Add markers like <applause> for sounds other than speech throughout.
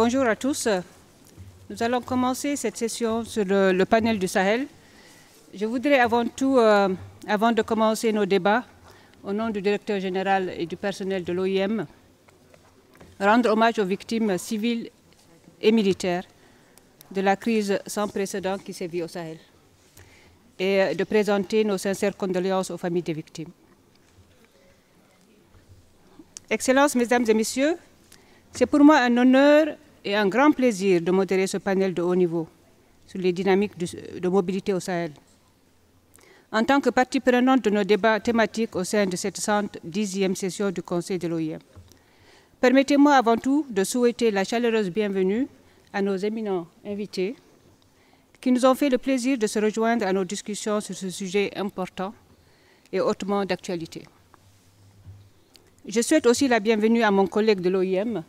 Bonjour à tous. Nous allons commencer cette session sur le, panel du Sahel. Je voudrais avant tout, euh, avant de commencer nos débats, au nom du directeur général et du personnel de l'OIM, rendre hommage aux victimes civiles et militaires de la crise sans précédent qui sévit au Sahel et de présenter nos sincères condoléances aux familles des victimes. Excellences, Mesdames et Messieurs, c'est pour moi un honneur et un grand plaisir de modérer ce panel de haut niveau sur les dynamiques de, mobilité au Sahel. En tant que partie prenante de nos débats thématiques au sein de cette 110e session du Conseil de l'OIM, permettez-moi avant tout de souhaiter la chaleureuse bienvenue à nos éminents invités qui nous ont fait le plaisir de se rejoindre à nos discussions sur ce sujet important et hautement d'actualité. Je souhaite aussi la bienvenue à mon collègue de l'OIM,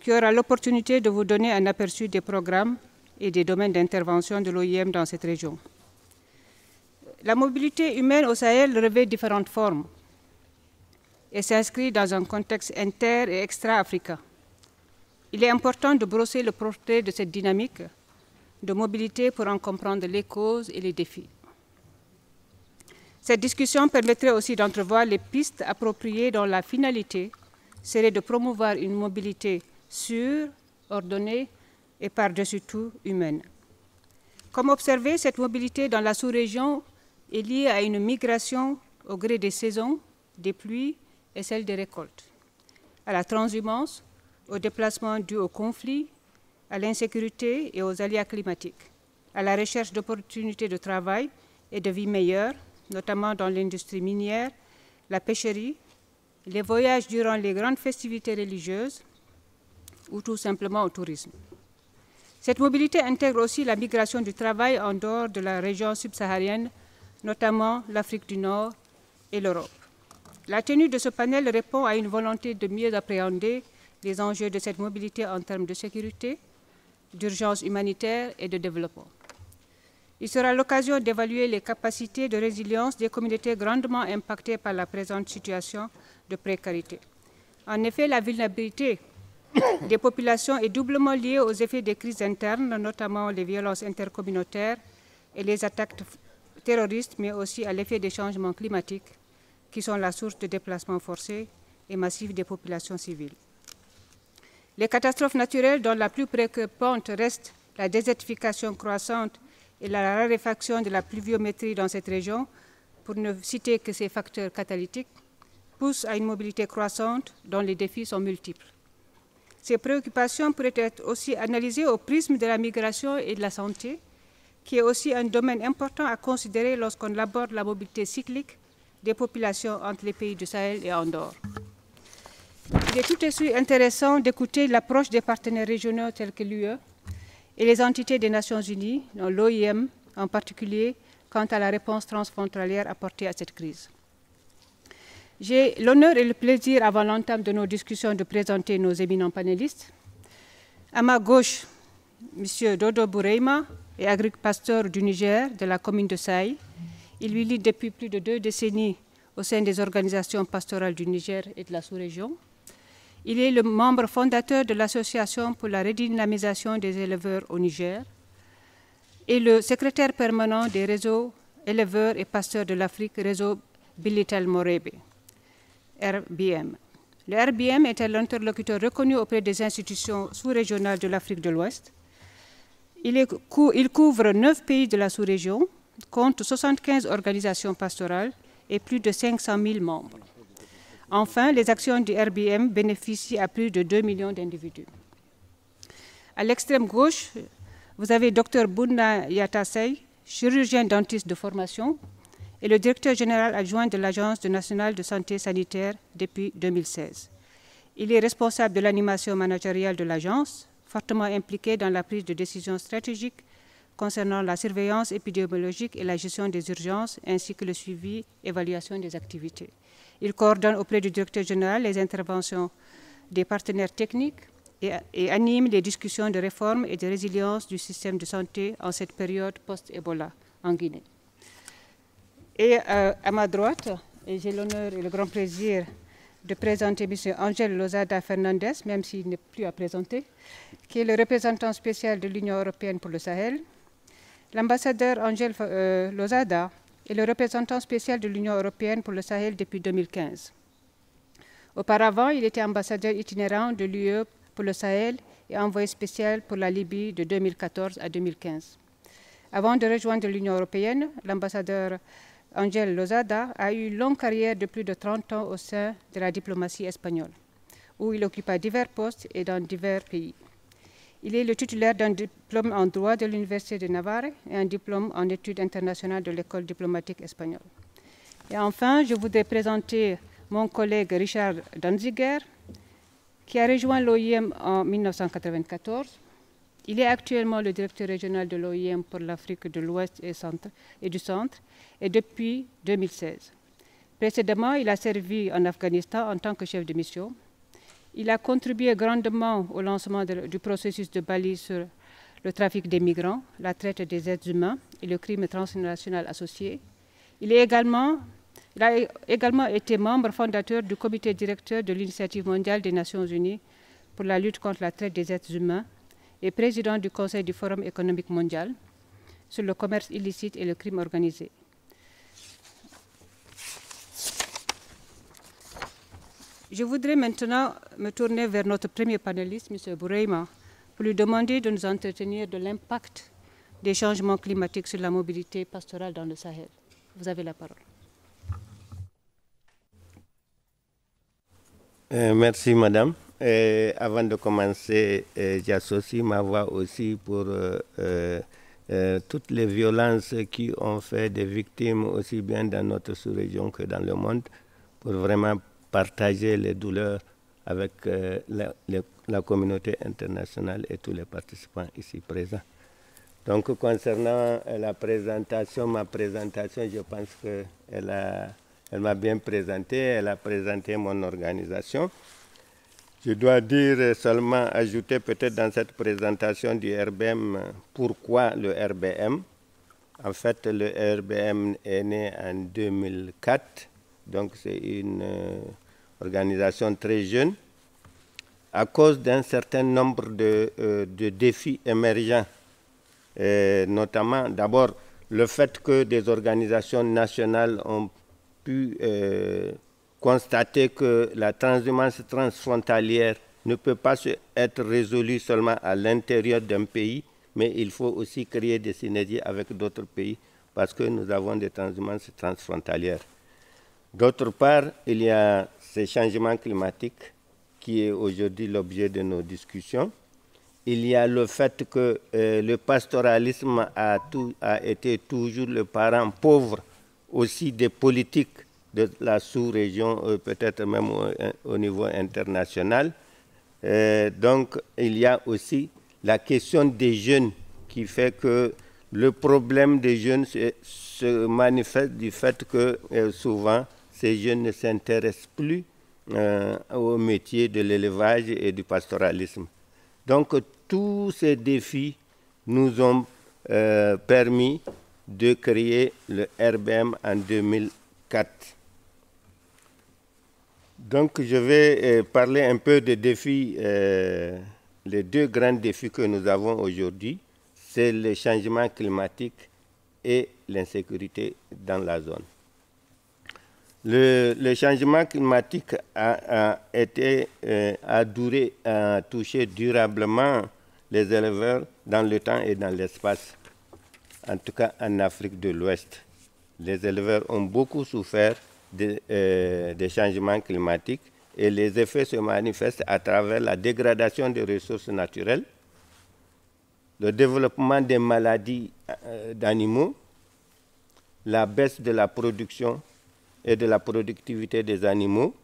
qui aura l'opportunité de vous donner un aperçu des programmes et des domaines d'intervention de l'OIM dans cette région. La mobilité humaine au Sahel revêt différentes formes et s'inscrit dans un contexte inter- et extra-africain. Il est important de brosser le portrait de cette dynamique de mobilité pour en comprendre les causes et les défis. Cette discussion permettrait aussi d'entrevoir les pistes appropriées dont la finalité serait de promouvoir une mobilité sûre, ordonnée et par-dessus tout humaine. Comme observé, cette mobilité dans la sous-région est liée à une migration au gré des saisons, des pluies et celle des récoltes, à la transhumance, aux déplacements dus aux conflits, à l'insécurité et aux aléas climatiques, à la recherche d'opportunités de travail et de vie meilleure, notamment dans l'industrie minière, la pêcherie, les voyages durant les grandes festivités religieuses, ou tout simplement au tourisme. Cette mobilité intègre aussi la migration du travail en dehors de la région subsaharienne, notamment l'Afrique du Nord et l'Europe. La tenue de ce panel répond à une volonté de mieux appréhender les enjeux de cette mobilité en termes de sécurité, d'urgence humanitaire et de développement. Il sera l'occasion d'évaluer les capacités de résilience des communautés grandement impactées par la présente situation de précarité. En effet, la vulnérabilité <coughs> des populations est doublement liée aux effets des crises internes, notamment les violences intercommunautaires et les attaques terroristes, mais aussi à l'effet des changements climatiques, qui sont la source de déplacements forcés et massifs des populations civiles. Les catastrophes naturelles dont la plus préoccupante reste la désertification croissante et la raréfaction de la pluviométrie dans cette région, pour ne citer que ces facteurs catalytiques, poussent à une mobilité croissante dont les défis sont multiples. Ces préoccupations pourraient être aussi analysées au prisme de la migration et de la santé, qui est aussi un domaine important à considérer lorsqu'on aborde la mobilité cyclique des populations entre les pays du Sahel et Andorre. Il est tout aussi intéressant d'écouter l'approche des partenaires régionaux tels que l'UE et les entités des Nations Unies, dont l'OIM en particulier, quant à la réponse transfrontalière apportée à cette crise. J'ai l'honneur et le plaisir, avant l'entame de nos discussions, de présenter nos éminents panélistes. À ma gauche, M. Dodo Boureima est pasteur du Niger, de la commune de Saï. Il lui depuis plus de deux décennies au sein des organisations pastorales du Niger et de la sous-région. Il est le membre fondateur de l'Association pour la redynamisation des éleveurs au Niger et le secrétaire permanent des réseaux éleveurs et pasteurs de l'Afrique, réseau Bilital Morebe. RBM. Le RBM est un interlocuteur reconnu auprès des institutions sous-régionales de l'Afrique de l'Ouest. Il, couvre neuf pays de la sous-région, compte 75 organisations pastorales et plus de 500 000 membres. Enfin, les actions du RBM bénéficient à plus de 2 millions d'individus. À l'extrême gauche, vous avez Dr Bouna Yatasei, chirurgien dentiste de formation, et le directeur général adjoint de l'Agence nationale de santé sanitaire depuis 2016. Il est responsable de l'animation managériale de l'agence, fortement impliqué dans la prise de décisions stratégiques concernant la surveillance épidémiologique et la gestion des urgences, ainsi que le suivi et évaluation des activités. Il coordonne auprès du directeur général les interventions des partenaires techniques et, et anime les discussions de réforme et de résilience du système de santé en cette période post-Ebola en Guinée. Et euh, à ma droite, j'ai l'honneur et le grand plaisir de présenter M. Angel Lozada Fernandez, même s'il n'est plus à présenter, qui est le représentant spécial de l'Union européenne pour le Sahel. L'ambassadeur Angel euh, Lozada est le représentant spécial de l'Union européenne pour le Sahel depuis 2015. Auparavant, il était ambassadeur itinérant de l'UE pour le Sahel et envoyé spécial pour la Libye de 2014 à 2015. Avant de rejoindre l'Union européenne, l'ambassadeur Angel Lozada, a eu une longue carrière de plus de 30 ans au sein de la diplomatie espagnole, où il occupa divers postes et dans divers pays. Il est le titulaire d'un diplôme en droit de l'Université de Navarre et un diplôme en études internationales de l'École diplomatique espagnole. Et enfin, je voudrais présenter mon collègue Richard Danziger, qui a rejoint l'OIM en 1994 il est actuellement le directeur régional de l'OIM pour l'Afrique de l'Ouest et, du Centre, et depuis 2016. Précédemment, il a servi en Afghanistan en tant que chef de mission. Il a contribué grandement au lancement du processus de Bali sur le trafic des migrants, la traite des êtres humains et le crime transnational associé. il a également été membre fondateur du comité directeur de l'Initiative mondiale des Nations Unies pour la lutte contre la traite des êtres humains et président du Conseil du Forum économique mondial sur le commerce illicite et le crime organisé. Je voudrais maintenant me tourner vers notre premier panéliste, M. Boureima, pour lui demander de nous entretenir de l'impact des changements climatiques sur la mobilité pastorale dans le Sahel. Vous avez la parole. Euh, merci, madame. Euh, avant de commencer, euh, j'associe ma voix aussi pour euh, toutes les violences qui ont fait des victimes aussi bien dans notre sous-région que dans le monde, pour vraiment partager les douleurs avec la, communauté internationale et tous les participants ici présents. Donc concernant la présentation, ma présentation, je pense qu'elle elle m'a bien présenté, elle a présenté mon organisation. Je dois dire seulement, ajouter peut-être dans cette présentation du RBM, pourquoi le RBM En fait, le RBM est né en 2004, donc c'est une euh, organisation très jeune, à cause d'un certain nombre de, euh, défis émergents, notamment d'abord le fait que des organisations nationales ont pu... Euh, constater que la transhumance transfrontalière ne peut pas être résolue seulement à l'intérieur d'un pays, mais il faut aussi créer des synergies avec d'autres pays parce que nous avons des transhumances transfrontalières. D'autre part, il y a ces changements climatiques qui est aujourd'hui l'objet de nos discussions. Il y a le fait que euh, le pastoralisme a, tout, a été toujours le parent pauvre aussi des politiques de la sous-région, euh, peut-être même au, niveau international. Euh, donc, il y a aussi la question des jeunes qui fait que le problème des jeunes se, manifeste du fait que euh, souvent ces jeunes ne s'intéressent plus euh, au métier de l'élevage et du pastoralisme. Donc tous ces défis nous ont permis de créer le RBM en 2004. Donc je vais euh, parler un peu des défis, euh, les deux grands défis que nous avons aujourd'hui, c'est le changement climatique et l'insécurité dans la zone. Le, changement climatique a, été, euh, a, duré, a touché durablement les éleveurs dans le temps et dans l'espace, en tout cas en Afrique de l'Ouest. Les éleveurs ont beaucoup souffert euh, des, changements climatiques et les effets se manifestent à travers la dégradation des ressources naturelles, le développement des maladies euh, d'animaux, la baisse de la production et de la productivité des animaux,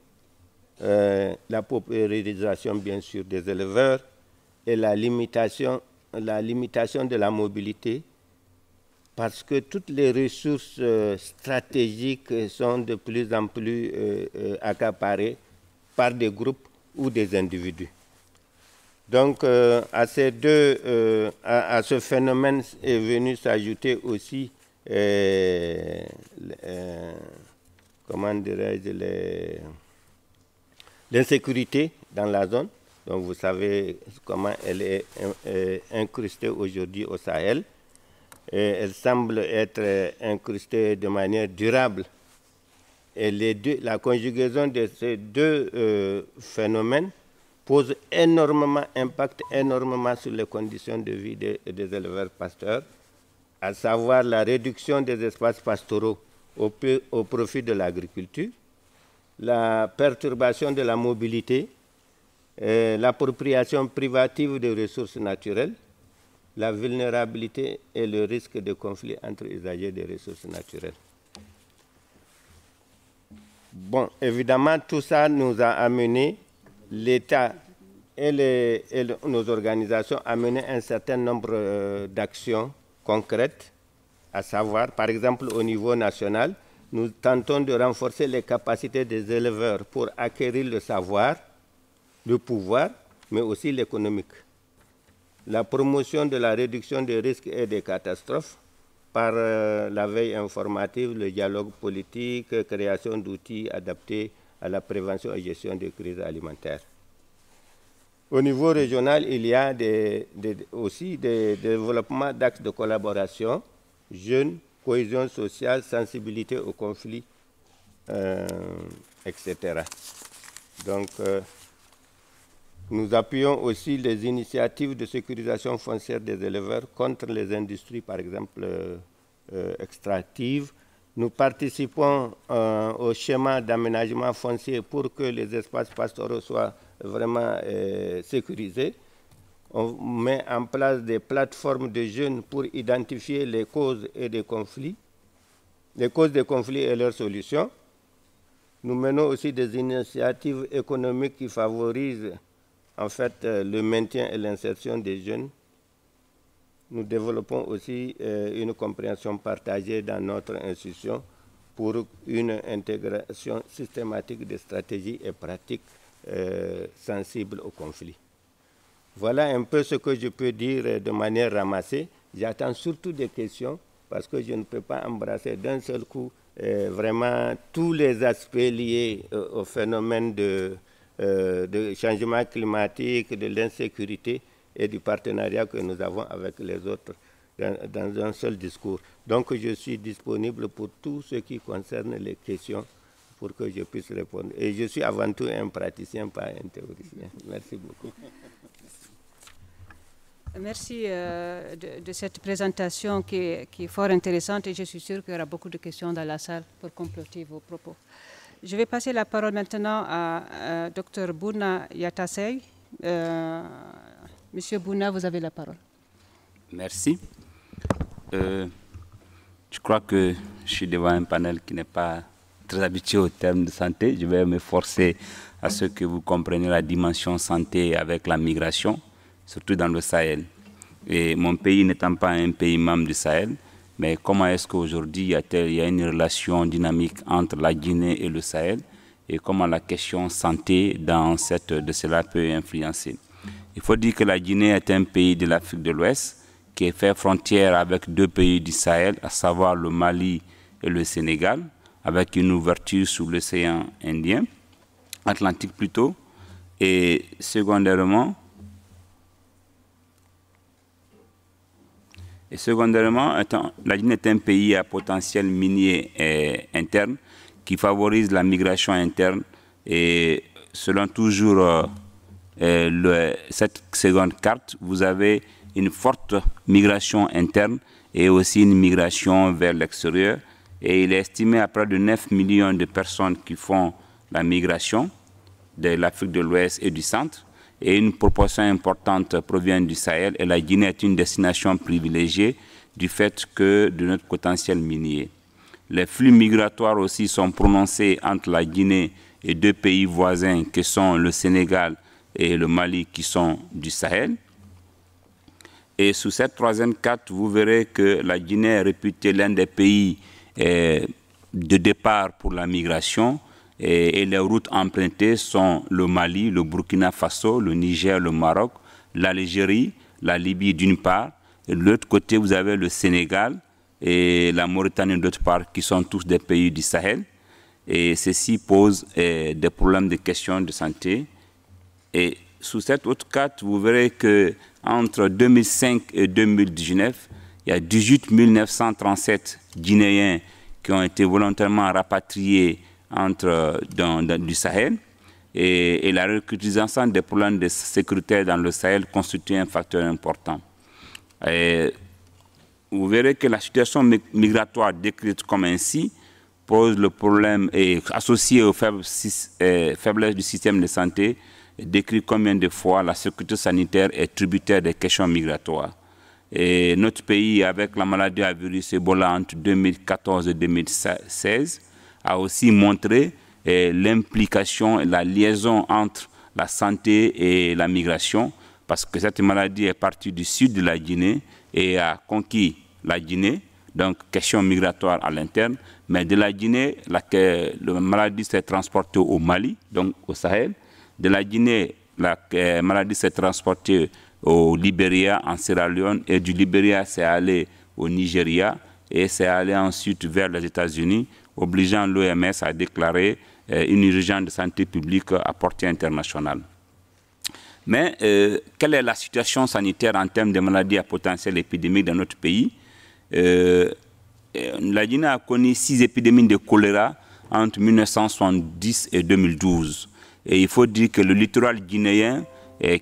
euh, la popularisation bien sûr des éleveurs et la limitation de la mobilité parce que toutes les ressources euh, stratégiques euh, sont de plus en plus euh, accaparées par des groupes ou des individus. Donc à ces deux, à, ce phénomène est venu s'ajouter aussi, comment l'insécurité dans la zone. Donc vous savez comment elle est incrustée aujourd'hui au Sahel elle semble être euh, incrustée de manière durable. Et la conjugaison de ces deux euh, phénomènes pose énormément, impact énormément sur les conditions de vie des, éleveurs pasteurs, à savoir la réduction des espaces pastoraux au, au profit de l'agriculture, la perturbation de la mobilité, euh, l'appropriation privative des ressources naturelles, la vulnérabilité et le risque de conflit entre usagers des ressources naturelles. Bon, évidemment, tout ça nous a amené, l'État et, nos organisations, à mener un certain nombre euh, d'actions concrètes, à savoir, par exemple, au niveau national, nous tentons de renforcer les capacités des éleveurs pour acquérir le savoir, le pouvoir, mais aussi l'économique la promotion de la réduction des risques et des catastrophes par euh, la veille informative, le dialogue politique, création d'outils adaptés à la prévention et gestion des crises alimentaires. Au niveau régional, il y a des, aussi des développements d'axes de collaboration, jeunes, cohésion sociale, sensibilité au conflit, euh, etc. Donc, euh, nous appuyons aussi les initiatives de sécurisation foncière des éleveurs contre les industries, par exemple, euh, euh, extractives. Nous participons euh, au schéma d'aménagement foncier pour que les espaces pastoraux soient vraiment sécurisés. On met en place des plateformes de jeunes pour identifier les causes et des conflits, les causes des conflits et leurs solutions. Nous menons aussi des initiatives économiques qui favorisent en fait euh, le maintien et l'insertion des jeunes. Nous développons aussi euh, une compréhension partagée dans notre institution pour une intégration systématique des stratégies et pratiques euh, sensibles au conflit. Voilà un peu ce que je peux dire de manière ramassée. J'attends surtout des questions parce que je ne peux pas embrasser d'un seul coup vraiment tous les aspects liés au phénomène de, euh, de du changement climatique, de l'insécurité et du partenariat que nous avons avec les autres dans, un seul discours. Donc je suis disponible pour tout ce qui concerne les questions pour que je puisse répondre. Et je suis avant tout un praticien, pas un théoricien. Merci beaucoup. Merci euh, de, cette présentation qui est, qui fort intéressante et je suis sûre qu'il y aura beaucoup de questions dans la salle pour compléter vos propos. Je vais passer la parole maintenant à, Dr Bouna Yatasei. Euh, monsieur Bouna, vous avez la parole. Merci. Euh, je crois que je suis devant un panel qui n'est pas très habitué au terme de santé. Je vais me forcer à ce que vous compreniez la dimension santé avec la migration, surtout dans le Sahel. Et mon pays n'étant pas un pays membre du Sahel, mais comment est-ce qu'aujourd'hui il, y a une relation dynamique entre la Guinée et le Sahel et comment la question santé dans cette, de cela peut influencer Il faut dire que la Guinée est un pays de l'Afrique de l'Ouest qui fait frontière avec deux pays du Sahel, à savoir le Mali et le Sénégal, avec une ouverture sous l'océan Indien, Atlantique plutôt, et secondairement, Et secondairement, la Ligne est un pays à potentiel minier et interne qui favorise la migration interne et selon toujours euh, euh, cette seconde carte, vous avez une forte migration interne et aussi une migration vers l'extérieur. Et il est estimé à près de 9 millions de personnes qui font la migration de l'Afrique de l'Ouest et du Centre et une proportion importante provient du Sahel et la Guinée est une destination privilégiée du fait que de notre potentiel minier. Les flux migratoires aussi sont prononcés entre la Guinée et deux pays voisins qui sont le Sénégal et le Mali qui sont du Sahel. Et sous cette troisième carte, vous verrez que la Guinée est réputée l'un des pays eh, de départ pour la migration et, les routes empruntées sont le Mali, le Burkina Faso, le Niger, le Maroc, l'Algérie, la Libye d'une part, et de l'autre côté vous avez le Sénégal et la Mauritanie d'autre part, qui sont tous des pays du Sahel. Et ceci pose eh, des problèmes de questions de santé. Et sous cette autre carte, vous verrez que entre 2005 et 2019, il y a 18 937 Guinéens qui ont été volontairement rapatriés entre, du Sahel. Et, la recrutisation des problèmes de sécurité dans le Sahel constitue un facteur important. vous verrez que la situation migratoire décrite comme ainsi pose le problème et associé aux faiblesses du système de santé, décrit combien de fois la sécurité sanitaire est tributaire des questions migratoires. notre pays, avec la maladie à virus Ebola entre 2014 et 2016, a aussi montré eh, l'implication et la liaison entre la santé et la migration, parce que cette maladie est partie du sud de la Guinée et a conquis la Guinée, donc question migratoire à l'interne. Mais de la Guinée, la, maladie s'est transportée au Mali, donc au Sahel. De la Guinée, la, la eh, maladie s'est transportée au Libéria, en Sierra Leone, et du Libéria, c'est allé au Nigeria, et c'est allé ensuite vers les États-Unis, obligeant l'OMS à déclarer euh, une urgence de santé publique à portée internationale. Mais euh, quelle est la situation sanitaire en termes de maladies à potentiel épidémique dans notre pays euh, La Guinée a connu six épidémies de choléra entre 1970 et 2012. Et il faut dire que le littoral guinéen,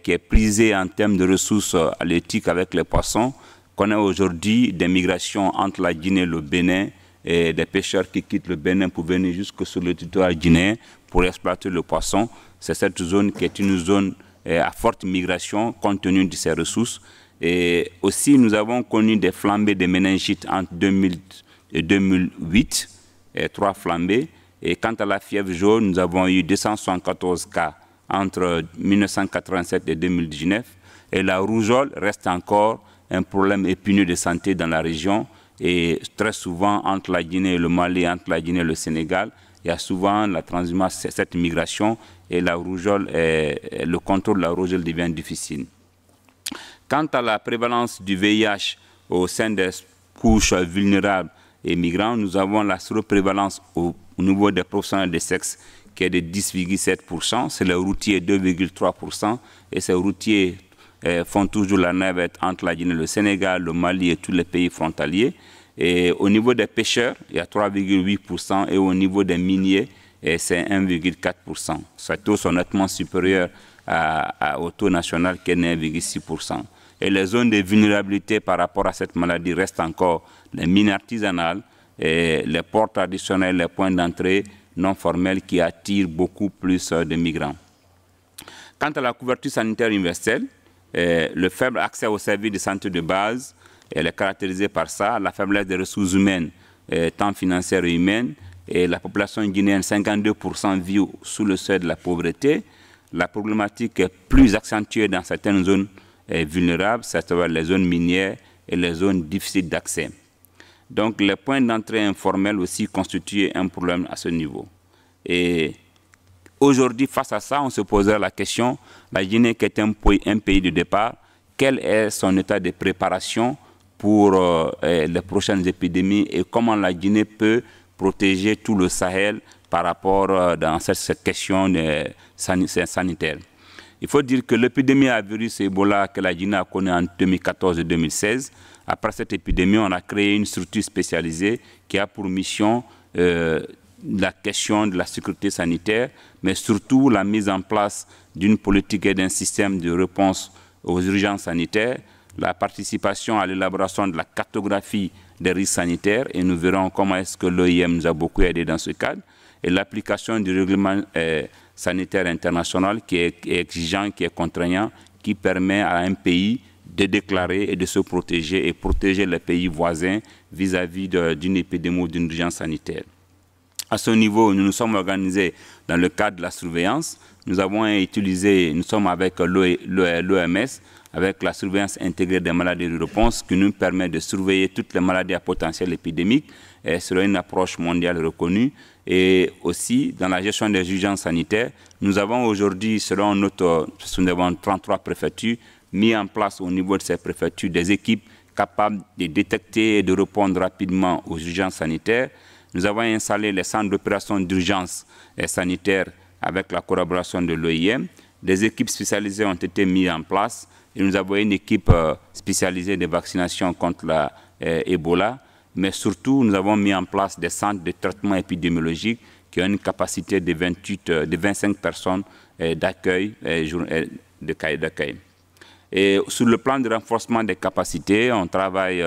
qui est prisé en termes de ressources halieutiques avec les poissons, connaît aujourd'hui des migrations entre la Guinée et le Bénin et des pêcheurs qui quittent le Bénin pour venir jusque sur le territoire guinéen pour exploiter le poisson. C'est cette zone qui est une zone eh, à forte migration compte tenu de ses ressources. Et aussi, nous avons connu des flambées de méningites entre 2000 et 2008, et eh, trois flambées. Et quant à la fièvre jaune, nous avons eu 274 cas entre 1987 et 2019. Et la rougeole reste encore un problème épineux de santé dans la région. Et très souvent, entre la Guinée et le Mali, entre la Guinée et le Sénégal, il y a souvent la transhumance, cette migration, et la rougeole, le contrôle de la rougeole devient difficile. Quant à la prévalence du VIH au sein des couches vulnérables et migrants, nous avons la surprévalence au niveau des professionnels de sexe qui est de 10,7%, c'est le routier 2,3% et c'est le routier euh, font toujours la navette entre la Guinée, le Sénégal, le Mali et tous les pays frontaliers. Et au niveau des pêcheurs, il y a 3,8% et au niveau des miniers, euh, c'est 1,4%. Ces taux sont nettement supérieurs au taux national qui est 1,6%. Et les zones de vulnérabilité par rapport à cette maladie restent encore les mines artisanales, et les ports traditionnels, les points d'entrée non formels qui attirent beaucoup plus euh, de migrants. Quant à la couverture sanitaire universelle, le faible accès aux services de santé de base, elle est caractérisée par ça, la faiblesse des ressources humaines, tant financières et humaines, et la population guinéenne, 52% vit sous le seuil de la pauvreté. La problématique est plus accentuée dans certaines zones eh, vulnérables, c'est-à-dire les zones minières et les zones difficiles d'accès. Donc, les points d'entrée informels aussi constituent un problème à ce niveau. Et Aujourd'hui, face à ça, on se posera la question, la Guinée qui est un pays, de départ, quel est son état de préparation pour euh, eh, les prochaines épidémies et comment la Guinée peut protéger tout le Sahel par rapport à euh, dans cette, question sanitaire. Il faut dire que l'épidémie à virus Ebola que la Guinée a connue en 2014 et 2016, après cette épidémie, on a créé une structure spécialisée qui a pour mission euh, la question de la sécurité sanitaire, mais surtout la mise en place d'une politique et d'un système de réponse aux urgences sanitaires, la participation à l'élaboration de la cartographie des risques sanitaires, et nous verrons comment est-ce que l'OIM nous a beaucoup aidé dans ce cadre, et l'application du règlement euh, sanitaire international qui est exigeant, qui est contraignant, qui permet à un pays de déclarer et de se protéger et protéger les pays voisins vis-à-vis d'une épidémie ou d'une urgence sanitaire. À ce niveau, nous nous sommes organisés dans le cadre de la surveillance. Nous avons utilisé, nous sommes avec l'OMS, e, e, e avec la surveillance intégrée des maladies de réponse qui nous permet de surveiller toutes les maladies à potentiel épidémique et sur une approche mondiale reconnue. Et aussi, dans la gestion des urgences sanitaires, nous avons aujourd'hui, selon notre, nous 33 préfectures, mis en place au niveau de ces préfectures des équipes capables de détecter et de répondre rapidement aux urgences sanitaires. Nous avons installé les centres d'opération d'urgence sanitaire avec la collaboration de l'OIM. Des équipes spécialisées ont été mises en place et nous avons une équipe euh, spécialisée de vaccination contre l'Ebola. Euh, Mais surtout, nous avons mis en place des centres de traitement épidémiologique qui ont une capacité de, 28, euh, de 25 personnes d'accueil d'accueil. Et sur le plan de renforcement des capacités, on travaille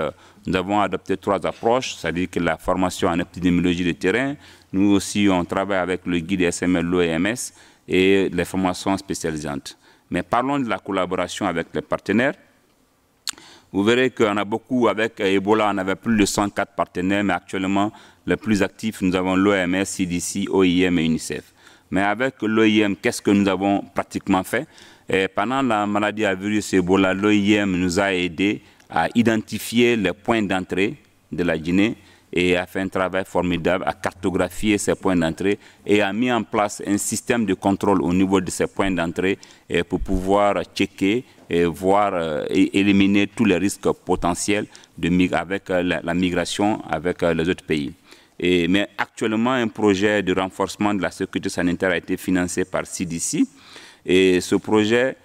nous avons adopté trois approches, c'est-à-dire que la formation en épidémiologie de terrain, nous aussi on travaille avec le guide SML, l'OMS et les formations spécialisantes. Mais parlons de la collaboration avec les partenaires. Vous verrez qu'on a beaucoup, avec Ebola, on avait plus de 104 partenaires, mais actuellement, les plus actifs, nous avons l'OMS, CDC, OIM et UNICEF. Mais avec l'OIM, qu'est-ce que nous avons pratiquement fait eh, Pendant la maladie à virus Ebola, l'OIM nous a aidés à identifier les points d'entrée de la Guinée et a fait un travail formidable à cartographier ces points d'entrée et a mis en place un système de contrôle au niveau de ces points d'entrée eh, pour pouvoir checker et eh, voir et eh, éliminer tous les risques potentiels de, avec euh, la, migration avec euh, les autres pays. Et, mais actuellement, un projet de renforcement de la sécurité sanitaire a été financé par CDC et ce projet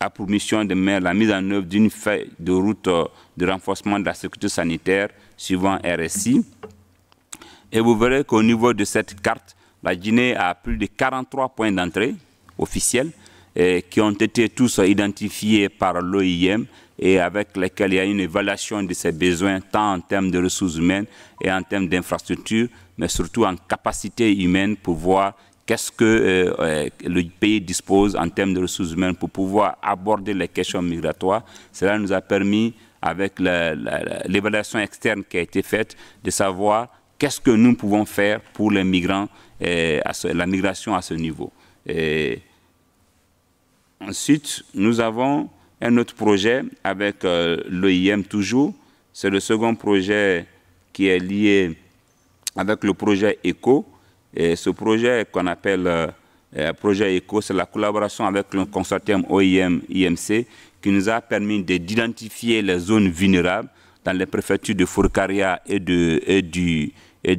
a pour mission de mettre la mise en œuvre d'une feuille de route euh, de renforcement de la sécurité sanitaire suivant RSI. Et vous verrez qu'au niveau de cette carte, la Guinée a plus de 43 points d'entrée officiels qui ont été tous identifiés par l'OIM et avec lesquels il y a une évaluation de ses besoins, tant en termes de ressources humaines et en termes d'infrastructures, mais surtout en capacité humaine pour voir qu'est-ce que euh, euh, le pays dispose en termes de ressources humaines pour pouvoir aborder les questions migratoires. Cela nous a permis, avec l'évaluation externe qui a été faite, de savoir qu'est-ce que nous pouvons faire pour les migrants, et euh, la migration à ce niveau. ensuite, nous avons un autre projet avec l'OIM toujours. C'est le second projet qui est lié avec le projet ECO ce projet qu'on appelle euh, euh, projet ECO, c'est la collaboration avec le consortium OIM-IMC qui nous a permis d'identifier les zones vulnérables dans les préfectures de Fourcaria et de,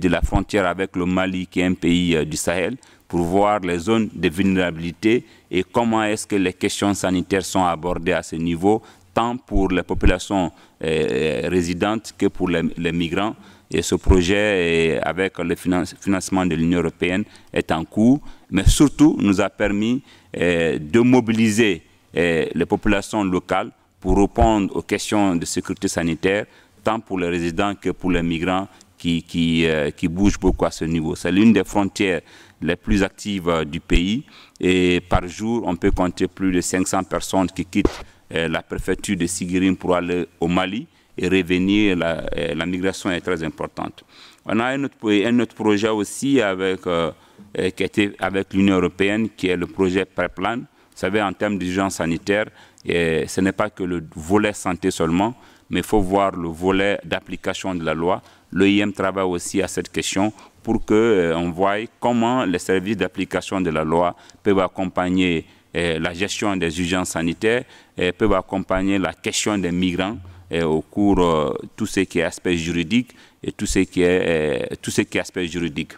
la frontière avec le Mali, qui est un pays euh, du Sahel, pour voir les zones de vulnérabilité et comment est-ce que les questions sanitaires sont abordées à ce niveau, tant pour les populations résidentes que pour les migrants. Et ce projet, avec le financement de l'Union européenne, est en cours, mais surtout nous a permis eh, de mobiliser eh, les populations locales pour répondre aux questions de sécurité sanitaire, tant pour les résidents que pour les migrants qui, eh, bougent beaucoup à ce niveau. C'est l'une des frontières les plus actives euh, du pays et par jour, on peut compter plus de 500 personnes qui quittent la préfecture de Sigirim pour aller au Mali et revenir, euh, la, migration est très importante. On a un autre, projet aussi avec, euh, euh, avec l'Union européenne, qui est le projet PREPLAN. Vous savez, en termes d'urgence sanitaire, ce n'est pas que le volet santé seulement, mais il faut voir le volet d'application de la loi. L'OIM travaille aussi à cette question pour qu'on on voie comment les services d'application de la loi peuvent accompagner la gestion des urgences sanitaires, et peuvent accompagner la question des migrants, et au cours euh, tout ce qui est aspect juridique et tout ce qui est, euh, tout ce qui est aspect juridique.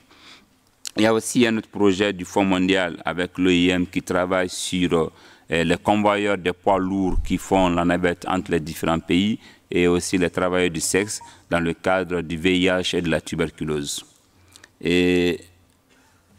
Il y a aussi un autre projet du Fonds mondial avec l'OIM qui travaille sur euh, les convoyeurs de poids lourds qui font la navette entre les différents pays et aussi les travailleurs du sexe dans le cadre du VIH et de la tuberculose. Et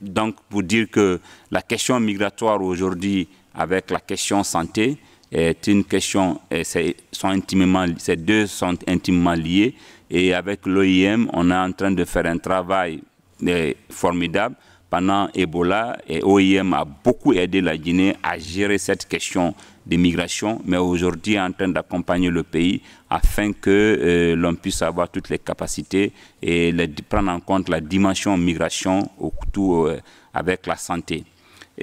donc, pour dire que la question migratoire aujourd'hui avec la question santé, euh, est une question, euh, sont intimement, ces deux sont intimement liés. Et avec l'OIM, on est en train de faire un travail euh, formidable. Pendant Ebola, et a beaucoup aidé la Guinée à gérer cette question de migration, mais aujourd'hui en train d'accompagner le pays afin que l'on puisse avoir toutes les capacités et les, prendre en compte la dimension migration au, tout, avec la santé.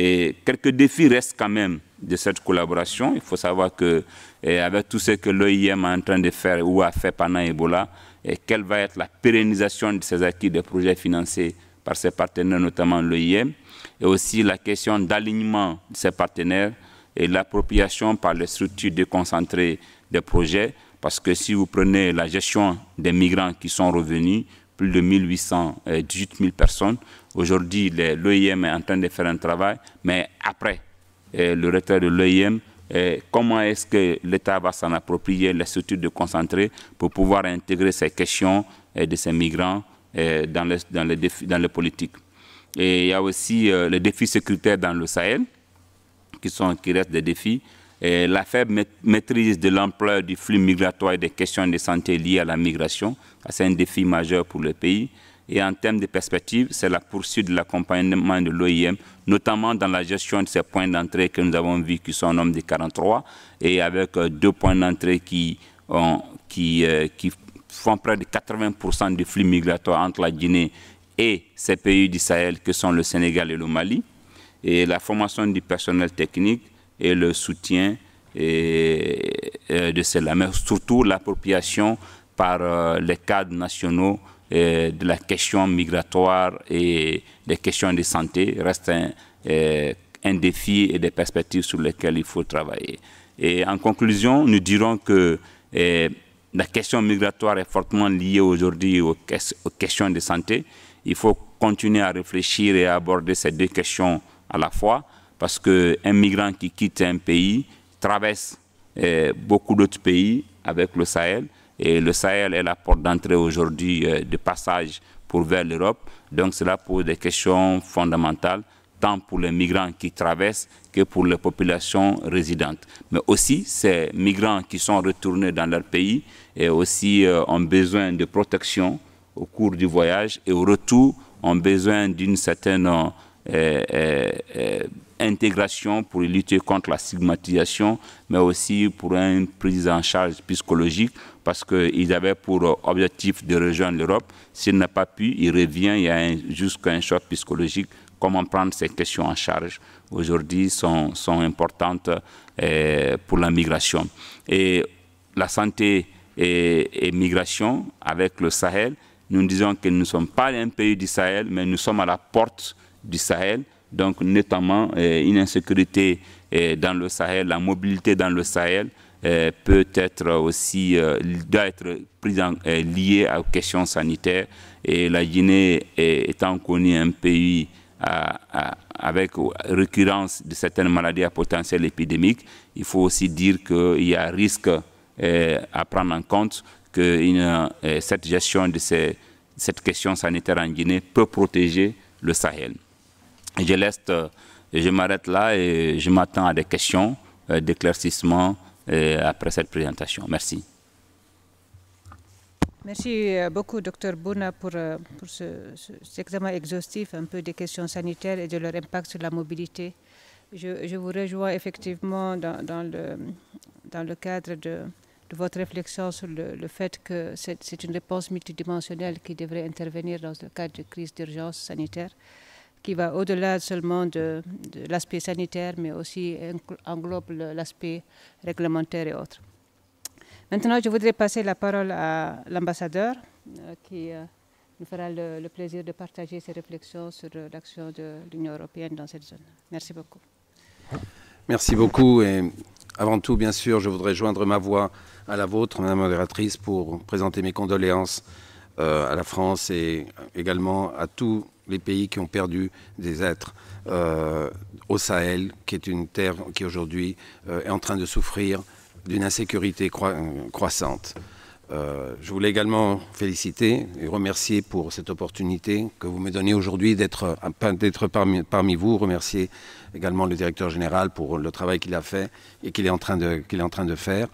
Et quelques défis restent quand même de cette collaboration. Il faut savoir que, eh, avec tout ce que l'OIM est en train de faire ou a fait pendant Ebola, et eh, quelle va être la pérennisation de ces acquis des projets financés par ses partenaires, notamment l'OIM, et aussi la question d'alignement de ses partenaires et l'appropriation par les structures déconcentrées des projets. Parce que si vous prenez la gestion des migrants qui sont revenus, plus de 1800, 18 000 personnes, Aujourd'hui, l'OIM est en train de faire un travail, mais après eh, le retrait de l'OIM, eh, comment est-ce que l'État va s'en approprier les structures de concentrer pour pouvoir intégrer ces questions eh, de ces migrants dans, les, dans, les politiques il y a aussi euh, les défis sécuritaires dans le Sahel, qui, sont, qui restent des défis. la faible maîtrise de l'ampleur du flux migratoire et des questions de santé liées à la migration, c'est un défi majeur pour le pays. Et en termes de perspective, c'est la poursuite de l'accompagnement de l'OIM, notamment dans la gestion de ces points d'entrée que nous avons vus qui sont en nombre de 43, et avec euh, deux points d'entrée qui, euh, font près de 80% du flux migratoire entre la Guinée et ces pays du que sont le Sénégal et le Mali, et la formation du personnel technique et le soutien euh, de cela, mais surtout l'appropriation par les cadres nationaux euh, de la question migratoire et des questions de santé reste euh, un, défi et des perspectives sur lesquelles il faut travailler. Et en conclusion, nous dirons que euh, la question migratoire est fortement liée aujourd'hui aux, aux questions de santé. Il faut continuer à réfléchir et à aborder ces deux questions à la fois parce qu'un migrant qui quitte un pays traverse beaucoup d'autres pays avec le Sahel et le Sahel est la porte d'entrée aujourd'hui euh, de passage pour vers l'Europe. Donc cela pose des questions fondamentales, tant pour les migrants qui traversent que pour les populations résidentes. Mais aussi, ces migrants qui sont retournés dans leur pays et aussi euh, ont besoin de protection au cours du voyage et au retour ont besoin d'une certaine euh, euh, euh intégration pour lutter contre la stigmatisation, mais aussi pour une prise en charge psychologique parce qu'ils avaient pour euh, objectif de rejoindre l'Europe. S'il n'a pas pu, il revient, il y a jusqu'à un choc psychologique. Comment prendre ces questions en charge aujourd'hui sont, sont, importantes euh, pour la migration. Et la santé et, migration avec le Sahel, nous disons que nous ne sommes pas un pays du Sahel, mais nous sommes à la porte du Sahel, donc notamment euh, une insécurité dans le Sahel, la mobilité dans le Sahel, euh, peut être aussi, euh, doit être euh, liée aux questions sanitaires. Et la Guinée étant connue un pays avec récurrence de certaines maladies à potentiel épidémique, il faut aussi dire qu'il y a risque à prendre en compte que cette gestion de cette question sanitaire en Guinée peut protéger le Sahel. Je laisse, je m'arrête là et je m'attends à des questions d'éclaircissement euh, après cette présentation. Merci. Merci euh, beaucoup, docteur Bouna, pour, euh, ce, cet examen exhaustif un peu des questions sanitaires et de leur impact sur la mobilité. Je, vous rejoins effectivement dans, le, dans le cadre de, de votre réflexion sur le, le fait que c'est une réponse multidimensionnelle qui devrait intervenir dans le cadre de crise d'urgence sanitaire qui va au-delà seulement de, l'aspect sanitaire, mais aussi englobe l'aspect réglementaire et autres. Maintenant, je voudrais passer la parole à l'ambassadeur euh, qui euh, nous fera le, plaisir de partager ses réflexions sur euh, l'action de l'Union européenne dans cette zone. Merci beaucoup. Merci beaucoup et avant tout, bien sûr, je voudrais joindre ma voix à la vôtre, Madame la modératrice, pour présenter mes condoléances euh, à la France et également à tous les pays qui ont perdu des êtres euh, au Sahel, qui est une terre qui aujourd'hui euh, est en train de souffrir d'une insécurité croissante. je voulais également féliciter et remercier pour cette opportunité que vous me donnez aujourd'hui d'être parmi, parmi, vous, remercier également le directeur général pour le travail qu'il a fait et qu'il est, en train de faire.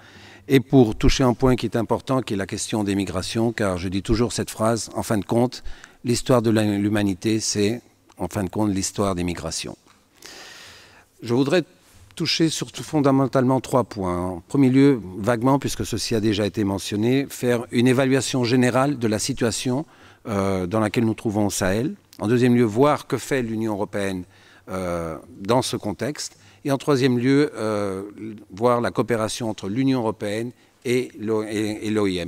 Et pour toucher un point qui est important, qui est la question des migrations, car je dis toujours cette phrase, en fin de compte, l'histoire de l'humanité, c'est en fin de compte l'histoire des migrations. Je voudrais toucher surtout fondamentalement trois points. En premier lieu, vaguement, puisque ceci a déjà été mentionné, faire une évaluation générale de la situation euh, dans laquelle nous trouvons au Sahel. En deuxième lieu, voir que fait l'Union européenne euh, dans ce contexte. Et en troisième lieu, euh, voir la coopération entre l'Union européenne et l'OIM.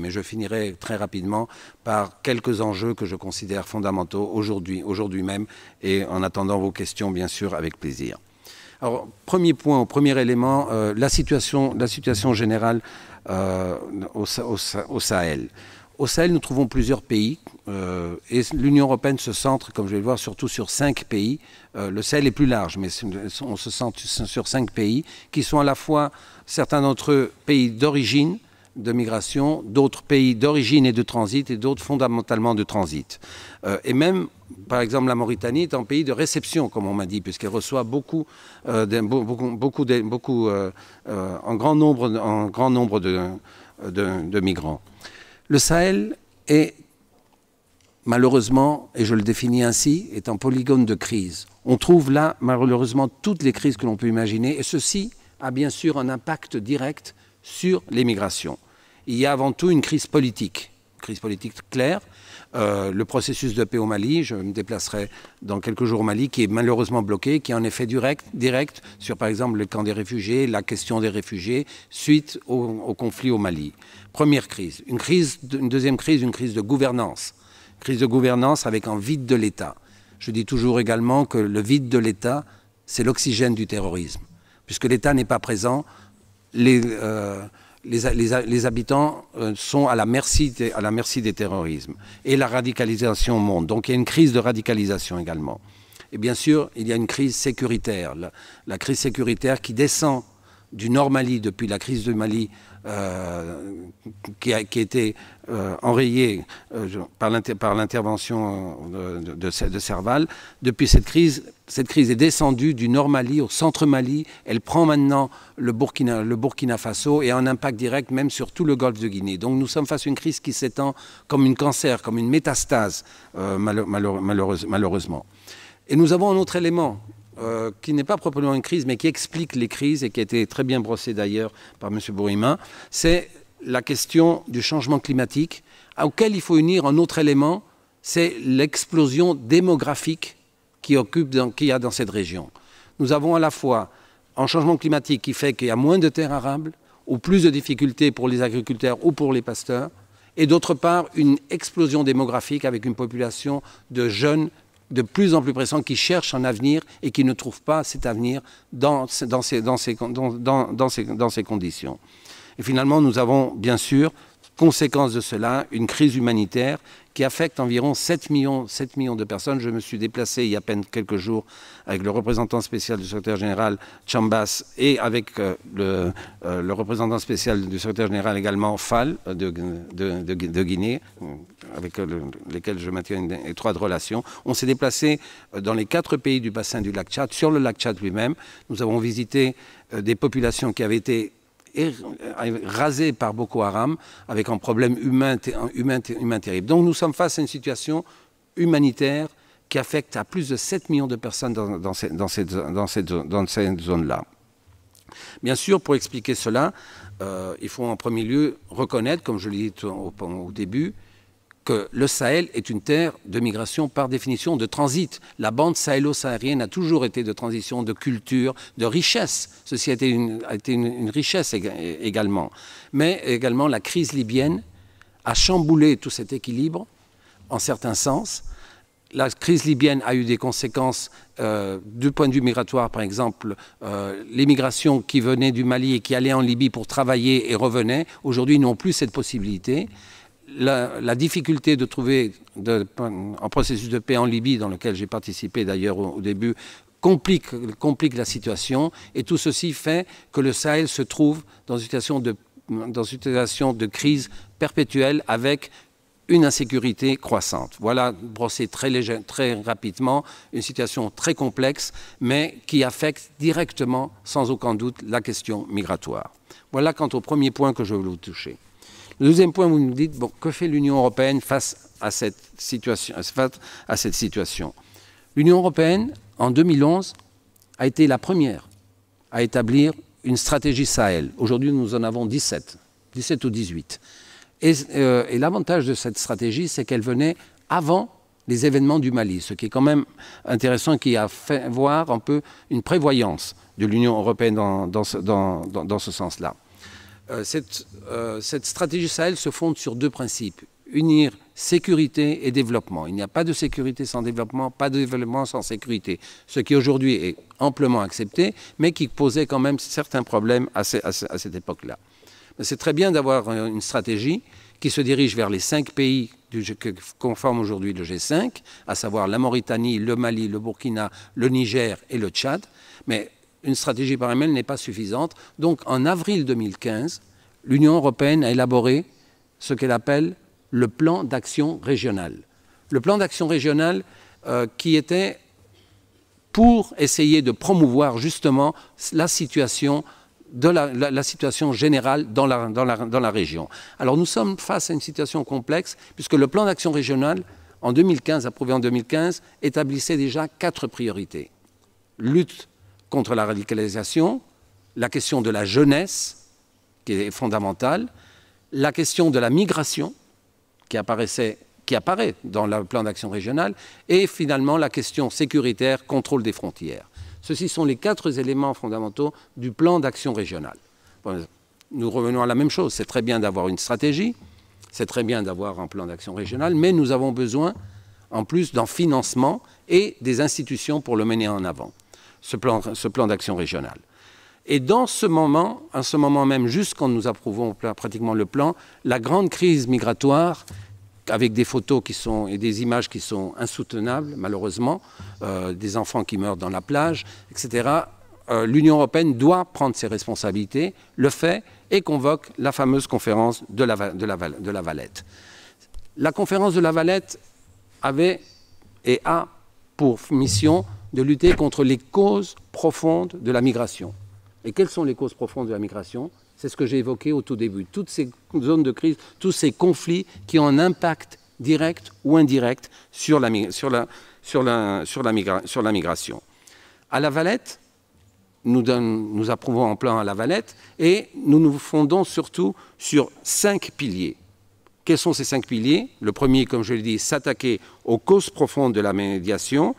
Et je finirai très rapidement par quelques enjeux que je considère fondamentaux aujourd'hui, aujourd'hui même, et en attendant vos questions, bien sûr, avec plaisir. Alors, premier point, premier élément, euh, la, situation, générale euh, au Sahel. Au Sahel, nous trouvons plusieurs pays euh, et l'Union européenne se centre, comme je vais le voir, surtout sur cinq pays. Euh, le Sahel est plus large, mais on se centre sur cinq pays qui sont à la fois certains d'entre eux pays d'origine de migration, d'autres pays d'origine et de transit et d'autres fondamentalement de transit. Euh, et même, par exemple, la Mauritanie est un pays de réception, comme on m'a dit, puisqu'elle reçoit beaucoup, beaucoup, beaucoup, un grand nombre, grand nombre de migrants. Le Sahel est malheureusement, et je le définis ainsi, est un polygone de crise. On trouve là malheureusement toutes les crises que l'on peut imaginer, et ceci a bien sûr un impact direct sur l'immigration. Il y a avant tout une crise politique, crise politique claire. Euh, le processus de paix au Mali, je me déplacerai dans quelques jours au Mali, qui est malheureusement bloqué, qui a un effet direct, sur par exemple le camp des réfugiés, la question des réfugiés, suite au conflit au Mali. Première crise, une, crise, deuxième crise, une crise de gouvernance. Une crise de gouvernance avec un vide de l'État. Je dis toujours également que le vide de l'État, c'est l'oxygène du terrorisme. Puisque l'État n'est pas présent, les, euh, les, habitants euh, sont à la, merci, à la merci des terrorismes. Et la radicalisation monte. Donc il y a une crise de radicalisation également. Et bien sûr, il y a une crise sécuritaire. la crise sécuritaire qui descend du Nord Mali depuis la crise du Mali, euh, qui, a, été euh, enrayée euh, par l'intervention de, de, Serval, depuis cette crise, cette crise est descendue du Nord Mali au centre Mali. Elle prend maintenant le Burkina, le Burkina Faso et a un impact direct même sur tout le golfe de Guinée. Donc nous sommes face à une crise qui s'étend comme une cancer, comme une métastase, malheureusement. Et nous avons un autre élément euh, qui n'est pas proprement une crise, mais qui explique les crises et qui a été très bien brossé d'ailleurs par M. Bourimain, c'est la question du changement climatique, auquel il faut unir un autre élément, c'est l'explosion démographique qui occupe qu'il y a dans cette région. Nous avons à la fois un changement climatique qui fait qu'il y a moins de terres arables, ou plus de difficultés pour les agriculteurs ou pour les pasteurs, et d'autre part une explosion démographique avec une population de jeunes de plus en plus pressants qui cherchent un avenir et qui ne trouvent pas cet avenir dans, ces, conditions. Et finalement, nous avons bien sûr Conséquence de cela, une crise humanitaire qui affecte environ 7 millions, millions de personnes. Je me suis déplacé il y a à peine quelques jours avec le représentant spécial du secrétaire général Chambas et avec euh, le, euh, le, représentant spécial du secrétaire général également Fall euh, de Guinée, avec euh, lesquels je maintiens une étroite relation. On s'est déplacé euh, dans les quatre pays du bassin du lac Tchad, sur le lac Tchad lui-même. Nous avons visité euh, des populations qui avaient été er, rasées par Boko Haram, avec un problème humain, humain, terrible. Donc nous sommes face à une situation humanitaire qui affecte à plus de 7 millions de personnes dans, cette, zone-là. Bien sûr, pour expliquer cela, il faut en premier lieu reconnaître, comme je l'ai dit au début, que le Sahel est une terre de migration par définition, de transit. La bande sahélo-saharienne a toujours été de transition, de culture, de richesse. Ceci a été une, richesse également. Mais également la crise libyenne a chamboulé tout cet équilibre, en certains sens. La crise libyenne a eu des conséquences euh, du point de vue migratoire, par exemple, euh, les migrations qui venaient du Mali et qui allaient en Libye pour travailler et revenaient, aujourd'hui n'ont plus cette possibilité la, difficulté de trouver un processus de paix en Libye, dans lequel j'ai participé d'ailleurs au, début, complique, la situation. Et tout ceci fait que le Sahel se trouve dans une situation de, crise perpétuelle avec une insécurité croissante. Voilà, brossé très, léger, très rapidement, une situation très complexe, mais qui affecte directement, sans aucun doute, la question migratoire. Voilà quant au premier point que je voulais toucher. Le deuxième point, vous nous dites, que fait l'Union européenne face à cette situation, L'Union européenne, en 2011, a été la première à établir une stratégie Sahel. Aujourd'hui, nous en avons 17, 17 ou 18. Et, euh, et l'avantage de cette stratégie, c'est qu'elle venait avant les événements du Mali, ce qui est quand même intéressant, qui a fait voir un peu une prévoyance de l'Union européenne dans, ce sens-là. Euh, cette, euh, cette stratégie Sahel se fonde sur deux principes. Unir sécurité et développement. Il n'y a pas de sécurité sans développement, pas de développement sans sécurité. Ce qui aujourd'hui est amplement accepté, mais qui posait quand même certains problèmes à, cette époque-là. C'est très bien d'avoir euh, une stratégie qui se dirige vers les cinq pays que conforme aujourd'hui le G5, à savoir la Mauritanie, le Mali, le Burkina, le Niger et le Tchad. Mais une stratégie par email n'est pas suffisante. Donc en avril 2015, l'Union européenne a élaboré ce qu'elle appelle le plan d'action régional. Le plan d'action régional euh, qui était pour essayer de promouvoir justement la situation, de la, situation générale dans la, dans, dans la, région. Alors nous sommes face à une situation complexe puisque le plan d'action régional en 2015, approuvé en 2015, établissait déjà quatre priorités. Lutte contre la radicalisation, la question de la jeunesse, qui est fondamentale, la question de la migration, qui, apparaissait, qui apparaît dans le plan d'action régional, et finalement la question sécuritaire, contrôle des frontières. Ceci sont les quatre éléments fondamentaux du plan d'action régional. Nous revenons à la même chose. C'est très bien d'avoir une stratégie, c'est très bien d'avoir un plan d'action régional, mais nous avons besoin, en plus, d'un financement et des institutions pour le mener en avant ce plan, d'action régional. Et dans ce moment, à ce moment même, juste quand nous approuvons pratiquement le plan, la grande crise migratoire, avec des photos qui sont, et des images qui sont insoutenables, malheureusement, euh, des enfants qui meurent dans la plage, etc., euh, l'Union européenne doit prendre ses responsabilités, le fait, et convoque la fameuse conférence de la, de la, de la Valette. La conférence de la Valette avait et a pour mission de lutter contre les causes profondes de la migration. Et quelles sont les causes profondes de la migration C'est ce que j'ai évoqué au tout début. Toutes ces zones de crise, tous ces conflits qui ont un impact direct ou indirect sur la, sur la, sur sur la, migration. À la Valette, nous, approuvons en plan à la Valette et nous nous fondons surtout sur cinq piliers. Quels sont ces cinq piliers Le premier, comme je l'ai dit, s'attaquer aux causes profondes de la médiation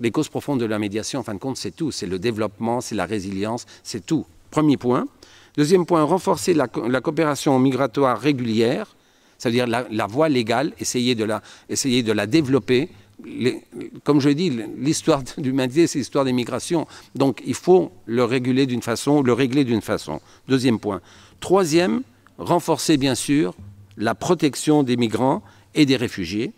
les causes profondes de la médiation, en fin de compte, c'est tout. C'est le développement, c'est la résilience, c'est tout. Premier point. Deuxième point, renforcer la, coopération migratoire régulière, c'est-à-dire la, voie légale, essayer de la, essayer de la développer. comme je dis, l'histoire de l'humanité, c'est l'histoire des migrations. Donc il faut le réguler d'une façon, le régler d'une façon. Deuxième point. Troisième, renforcer bien sûr la protection des migrants et des réfugiés.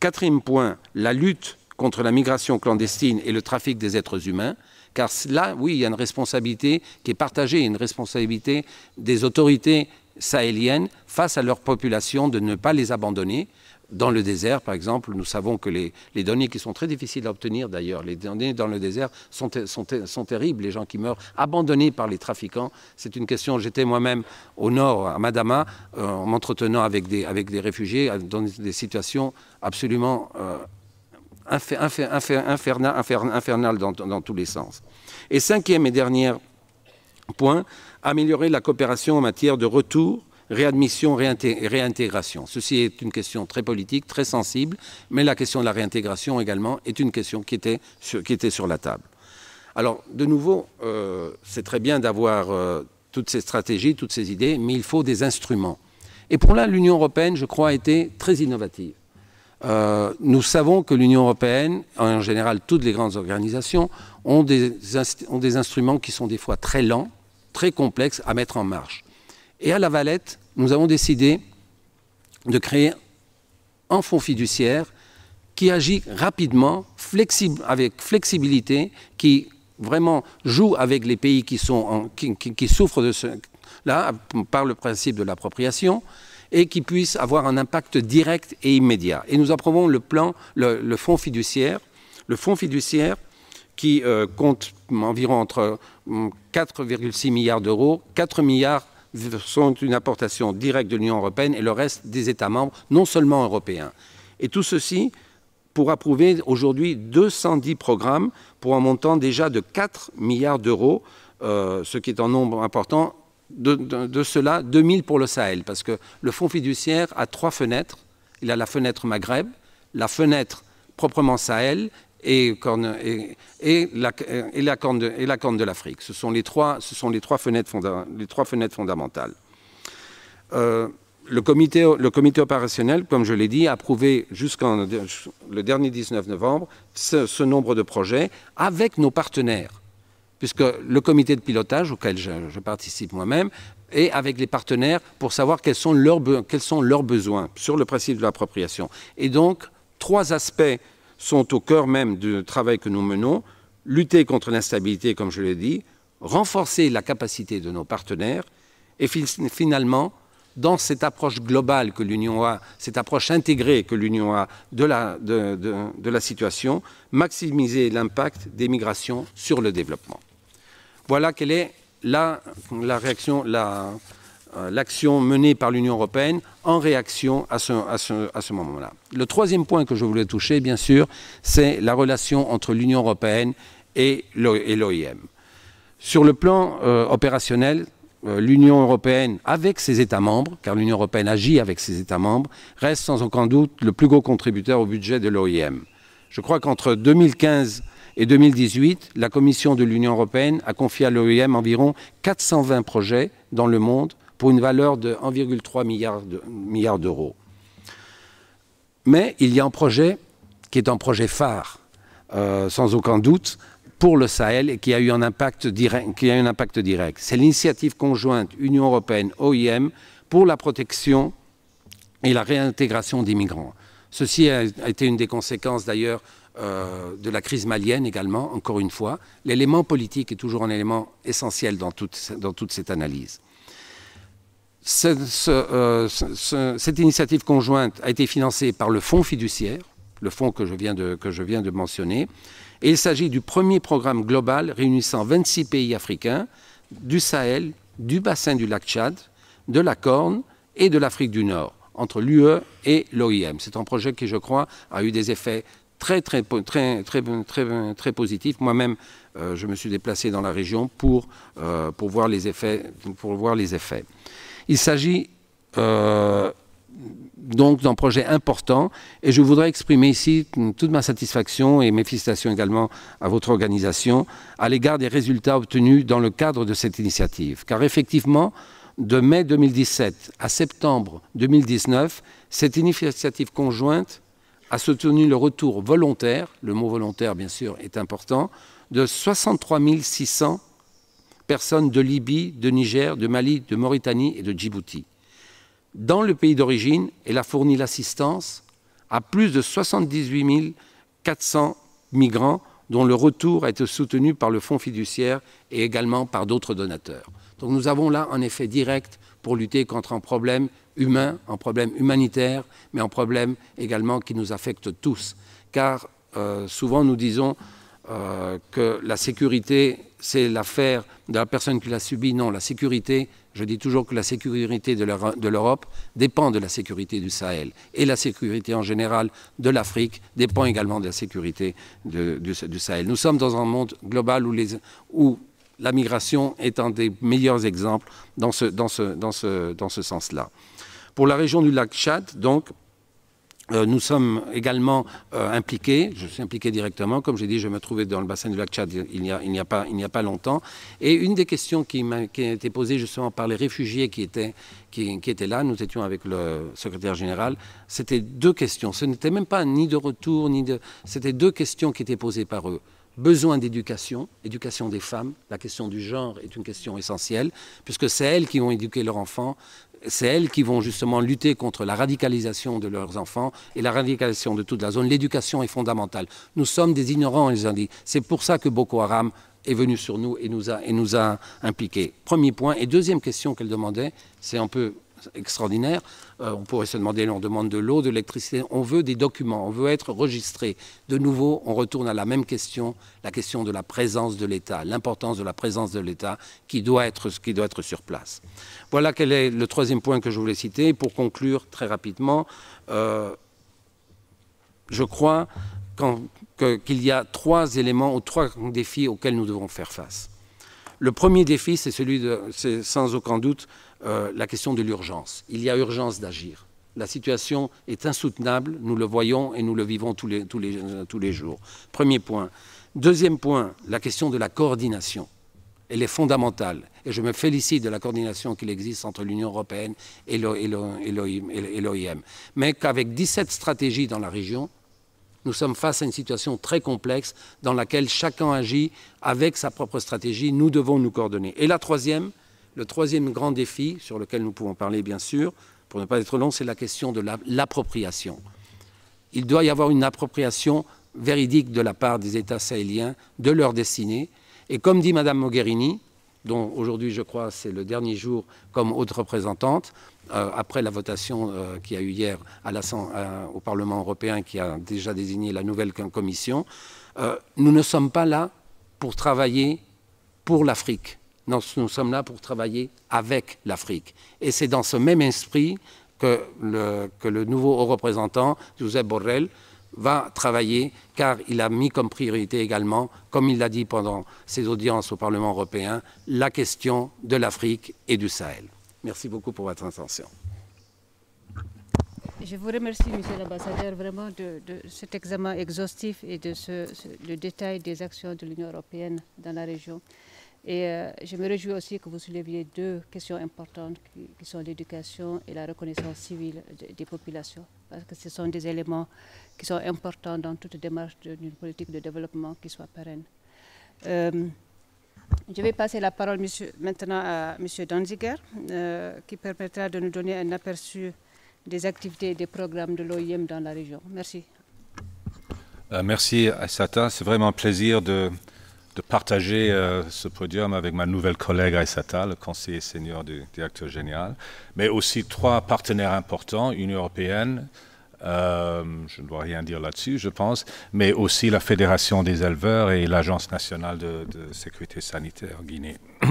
Quatrième point, la lutte contre la migration clandestine et le trafic des êtres humains, car là, oui, il y a une responsabilité qui est partagée, une responsabilité des autorités sahéliennes face à leur population de ne pas les abandonner. Dans le désert, par exemple, nous savons que les, données qui sont très difficiles à obtenir, d'ailleurs, les données dans le désert sont, terribles. Les gens qui meurent abandonnés par les trafiquants, c'est une question. J'étais moi-même au nord, à Madama, euh, en m'entretenant avec des, réfugiés dans des situations absolument euh, infernale infernal, dans, tous les sens. Et cinquième et dernier point, améliorer la coopération en matière de retour, réadmission, réintégration. Ceci est une question très politique, très sensible, mais la question de la réintégration également est une question qui était sur, qui était sur la table. Alors, de nouveau, euh, c'est très bien d'avoir euh, toutes ces stratégies, toutes ces idées, mais il faut des instruments. Et pour là, l'Union européenne, je crois, a été très innovative. Euh, nous savons que l'Union européenne, en général toutes les grandes organisations, ont des, instruments qui sont des fois très lents, très complexes à mettre en marche. Et à La Valette, nous avons décidé de créer un fonds fiduciaire qui agit rapidement, avec flexibilité, qui vraiment joue avec les pays qui, souffrent de ce, là, par le principe de l'appropriation, et qui puisse avoir un impact direct et immédiat. Et nous approuvons le plan, le, fonds fiduciaire, le fonds fiduciaire qui euh, compte environ entre 4,6 hum, milliards d'euros, 4 milliards sont une apportation directe de l'Union européenne et le reste des États membres, non seulement européens. Et tout ceci pour approuver aujourd'hui 210 programmes pour un montant déjà de 4 milliards d'euros, euh, ce qui est un nombre important de, de, cela, 2000 pour le Sahel, parce que le fonds fiduciaire a trois fenêtres. Il a la fenêtre Maghreb, la fenêtre proprement Sahel et, la, et, corne de, l'Afrique. Ce sont les trois, ce sont les trois, fenêtres, fondamentales. Euh, le comité, opérationnel, comme je l'ai dit, a approuvé jusqu'en le dernier 19 novembre ce nombre de projets avec nos partenaires puisque le comité de pilotage auquel je, participe moi-même est avec les partenaires pour savoir quels sont, leurs besoins sur le principe de l'appropriation. Et donc, trois aspects sont au cœur même du travail que nous menons. Lutter contre l'instabilité, comme je l'ai dit, renforcer la capacité de nos partenaires et finalement, dans cette approche globale que l'Union a, cette approche intégrée que l'Union a de la situation, maximiser l'impact des migrations sur le développement. Voilà quelle est la réaction, euh, l'action menée par l'Union européenne en réaction à ce, à ce, moment-là. Le troisième point que je voulais toucher, bien sûr, c'est la relation entre l'Union européenne et l'OIM. Sur le plan euh, opérationnel, euh, l'Union européenne, avec ses États membres, car l'Union européenne agit avec ses États membres, reste sans aucun doute le plus gros contributeur au budget de l'OIM. Je crois qu'entre 2015 et 2018, la Commission de l'Union européenne a confié à l'OIM e environ 420 projets dans le monde pour une valeur de 1,3 milliard d'euros. Mais il y a un projet qui est un projet phare, euh, sans aucun doute, pour le Sahel et qui a eu un impact direct. direct. C'est l'initiative conjointe Union européenne-OIM e pour la protection et la réintégration des migrants. Ceci a été une des conséquences d'ailleurs euh, de la crise malienne également, encore une fois. L'élément politique est toujours un élément essentiel dans toute, dans toute cette analyse. Euh, cette initiative conjointe a été financée par le fonds fiduciaire, le fonds que je viens de, que je viens de mentionner, et il s'agit du premier programme global réunissant 26 pays africains, du Sahel, du bassin du lac Tchad, de la Corne et de l'Afrique du Nord, entre l'UE et l'OIM. C'est un projet qui, je crois, a eu des effets très très très très très, très positif. Moi-même, euh, je me suis déplacé dans la région pour euh, pour voir les effets pour voir les effets. Il s'agit euh, donc d'un projet important et je voudrais exprimer ici toute ma satisfaction et mes félicitations également à votre organisation à l'égard des résultats obtenus dans le cadre de cette initiative. Car effectivement, de mai 2017 à septembre 2019, cette initiative conjointe a soutenu le retour volontaire, le mot volontaire bien sûr est important, de 63 600 personnes de Libye, de Niger, de Mali, de Mauritanie et de Djibouti. Dans le pays d'origine, elle a fourni l'assistance à plus de 78 400 migrants dont le retour a été soutenu par le fonds fiduciaire et également par d'autres donateurs. Donc nous avons là un effet direct pour lutter contre un problème humain, en problème humanitaire, mais en problème également qui nous affecte tous. Car euh, souvent nous disons euh, que la sécurité, c'est l'affaire de la personne qui l'a subie. Non, la sécurité, je dis toujours que la sécurité de l'Europe dépend de la sécurité du Sahel. Et la sécurité en général de l'Afrique dépend également de la sécurité du, Sahel. Nous sommes dans un monde global où, où la migration est un des meilleurs exemples dans ce, dans ce, dans ce, dans ce sens-là. Pour la région du lac Tchad, donc, euh, nous sommes également euh, impliqués, je suis impliqué directement, comme j'ai dit, je me trouvais dans le bassin du lac Tchad il n'y a, pas, longtemps. Et une des questions qui, a, été posée justement par les réfugiés qui étaient, qui étaient là, nous étions avec le secrétaire général, c'était deux questions. Ce n'était même pas ni de retour, ni de... C'était deux questions qui étaient posées par eux besoin d'éducation, éducation des femmes. La question du genre est une question essentielle, puisque c'est elles qui vont éduquer leurs enfants c'est elles qui vont justement lutter contre la radicalisation de leurs enfants et la radicalisation de toute la zone. L'éducation est fondamentale. Nous sommes des ignorants, ils ont dit. C'est pour ça que Boko Haram est venu sur nous et nous a, et nous a impliqués. Premier point. Et deuxième question qu'elle demandait, c'est un peu extraordinaire. Euh, on pourrait se demander, on demande de l'eau, de l'électricité, on veut des documents, on veut être registré. De nouveau, on retourne à la même question, la question de la présence de l'État, l'importance de la présence de l'État qui, doit être, qui doit être sur place. Voilà quel est le troisième point que je voulais citer. Pour conclure très rapidement, euh, je crois qu'il y a trois éléments ou trois défis auxquels nous devons faire face. Le premier défi, c'est celui de, c'est sans aucun doute euh, la question de l'urgence. Il y a urgence d'agir. La situation est insoutenable, nous le voyons et nous le vivons tous les, tous les, euh, tous les jours. Premier point. Deuxième point, la question de la coordination. Elle est fondamentale. Et je me félicite de la coordination qu'il existe entre l'Union européenne et l'OIM. Mais qu'avec 17 stratégies dans la région, nous sommes face à une situation très complexe dans laquelle chacun agit avec sa propre stratégie. Nous devons nous coordonner. Et la troisième, le troisième grand défi, sur lequel nous pouvons parler bien sûr, pour ne pas être long, c'est la question de l'appropriation. Il doit y avoir une appropriation véridique de la part des États sahéliens de leur destinée. Et comme dit Mme Mogherini, dont aujourd'hui je crois c'est le dernier jour comme haute représentante, euh, après la votation euh, qui a eu hier euh, au Parlement européen qui a déjà désigné la nouvelle commission, nous ne sommes pas là pour travailler pour l'Afrique. Nous, sommes là pour travailler avec l'Afrique. Et c'est dans ce même esprit que le, nouveau haut représentant, Joseph Borrell, va travailler, car il a mis comme priorité également, comme il l'a dit pendant ses audiences au Parlement européen, la question de l'Afrique et du Sahel. Merci beaucoup pour votre attention. Je vous remercie, Monsieur l'Ambassadeur, vraiment de, cet examen exhaustif et de ce, le détail des actions de l'Union européenne dans la région. Et euh, je me réjouis aussi que vous souleviez deux questions importantes qui, sont l'éducation et la reconnaissance civile des populations, parce que ce sont des éléments qui sont importants dans toute démarche d'une politique de développement qui soit pérenne. Euh, je vais passer la parole monsieur, maintenant à M. Danziger, euh, qui permettra de nous donner un aperçu des activités et des programmes de l'OIM dans la région. Merci. merci, à Satan. C'est vraiment un plaisir de de partager euh, ce podium avec ma nouvelle collègue Aïsata, le conseiller senior du directeur général, mais aussi trois partenaires importants, une européenne, euh, je ne dois rien dire là-dessus, je pense, mais aussi la Fédération des éleveurs et l'Agence nationale de, sécurité sanitaire Guinée. <clears throat>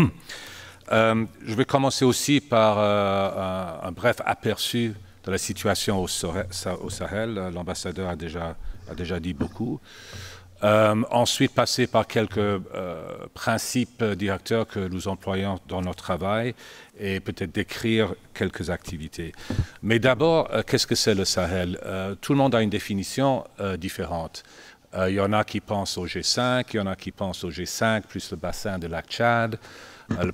Euh, je vais commencer aussi par un, un, bref aperçu de la situation au, Sahel. L'ambassadeur a déjà, a déjà dit beaucoup. Euh, ensuite, passer par quelques euh, principes directeurs que nous employons dans notre travail et peut-être décrire quelques activités. Mais d'abord, euh, qu'est-ce que c'est le Sahel Tout le monde a une définition différente. il y en a qui pensent au G5, il y en a qui pensent au G5 plus le bassin de la Tchad.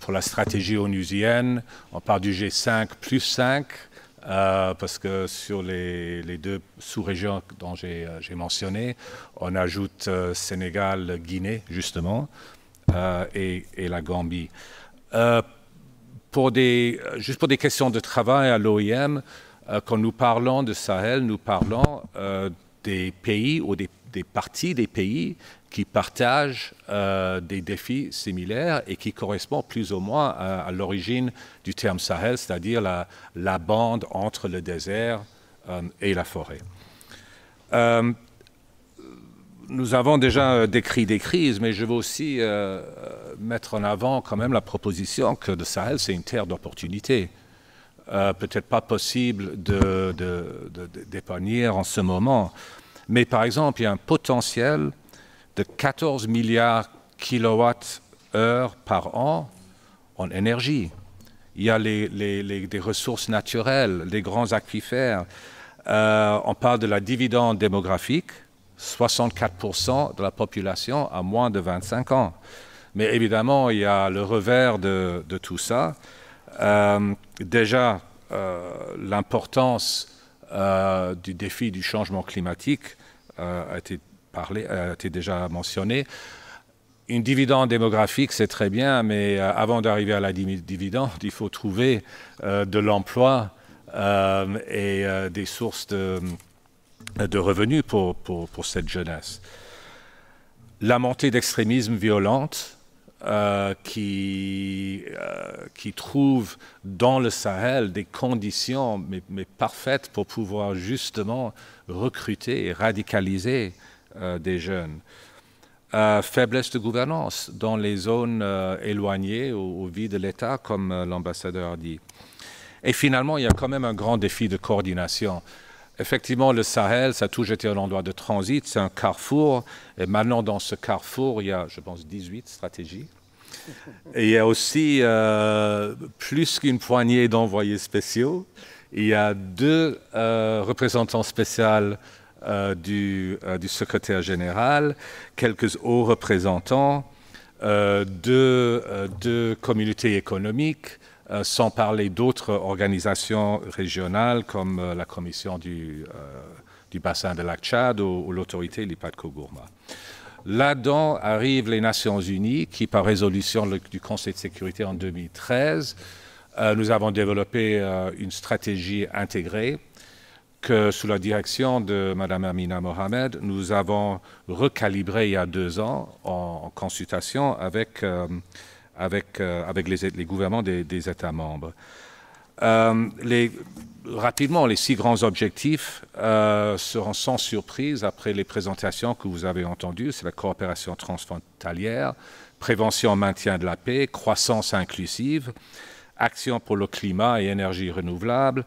pour la stratégie onusienne, on parle du G5 plus 5. Euh, parce que sur les, deux sous-régions dont j'ai euh, mentionné, on ajoute euh, Sénégal, Guinée, justement, et, la Gambie. pour des, juste pour des questions de travail à l'OIM, quand nous parlons de Sahel, nous parlons des pays ou des des parties des pays qui partagent euh, des défis similaires et qui correspondent plus ou moins à, l'origine du terme Sahel, c'est-à-dire la, bande entre le désert euh, et la forêt. Euh, nous avons déjà décrit des crises, mais je veux aussi mettre en avant quand même la proposition que le Sahel, c'est une terre d'opportunités. Peut-être pas possible d'épargner de, en ce moment mais par exemple, il y a un potentiel de 14 milliards kWh par an en énergie. Il y a les, ressources naturelles, les grands aquifères. Euh, on parle de la dividende démographique. 64% de la population a moins de 25 ans. Mais évidemment, il y a le revers de, tout ça. Euh, déjà, euh, l'importance euh, du défi du changement climatique euh, a, été parlé, a été déjà mentionné. Une dividende démographique, c'est très bien, mais euh, avant d'arriver à la dividende, il faut trouver de l'emploi et des sources de, revenus pour, pour, cette jeunesse. La montée d'extrémisme violente, euh, euh, qui, trouvent dans le Sahel des conditions mais, parfaites pour pouvoir justement recruter et radicaliser euh, des jeunes. faiblesse de gouvernance dans les zones éloignées aux, aux, vies de l'État, comme l'ambassadeur dit. Et finalement, il y a quand même un grand défi de coordination. Effectivement, le Sahel, ça a toujours été un endroit de transit, c'est un carrefour. Et maintenant, dans ce carrefour, il y a, je pense, 18 stratégies. il y a aussi euh, plus qu'une poignée d'envoyés spéciaux. Il y a deux euh, représentants spéciaux euh, du, secrétaire général, quelques hauts représentants, deux, communautés économiques, euh, sans parler d'autres organisations régionales comme euh, la commission du, euh, du, bassin de lac Tchad ou, l'autorité Lipatko-Gourma. Là-dedans arrivent les Nations Unies qui, par résolution du Conseil de sécurité en 2013, nous avons développé une stratégie intégrée que, sous la direction de Mme Amina Mohamed, nous avons recalibrée il y a deux ans en, consultation avec avec, euh, avec les, gouvernements des, États membres. Euh, rapidement, les six grands objectifs euh, seront sans surprise après les présentations que vous avez entendues. C'est la coopération transfrontalière, prévention, et maintien de la paix, croissance inclusive, action pour le climat et énergie renouvelable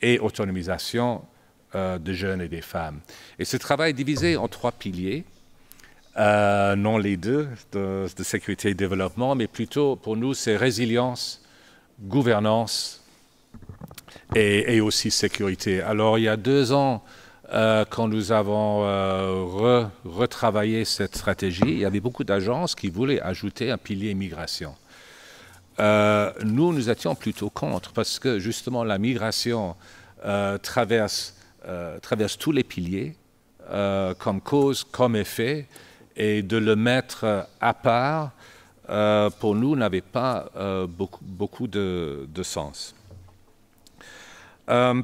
et autonomisation des jeunes et des femmes. Et ce travail est divisé en trois piliers. Euh, non les deux, de, sécurité et développement, mais plutôt pour nous, c'est résilience, gouvernance et, aussi sécurité. Alors, il y a deux ans, euh, quand nous avons euh, retravaillé cette stratégie, il y avait beaucoup d'agences qui voulaient ajouter un pilier migration. nous, nous étions plutôt contre parce que justement la migration traverse, tous les piliers comme cause, comme effet, et de le mettre à part, euh, pour nous, n'avait pas euh, beaucoup, de, sens. Euh,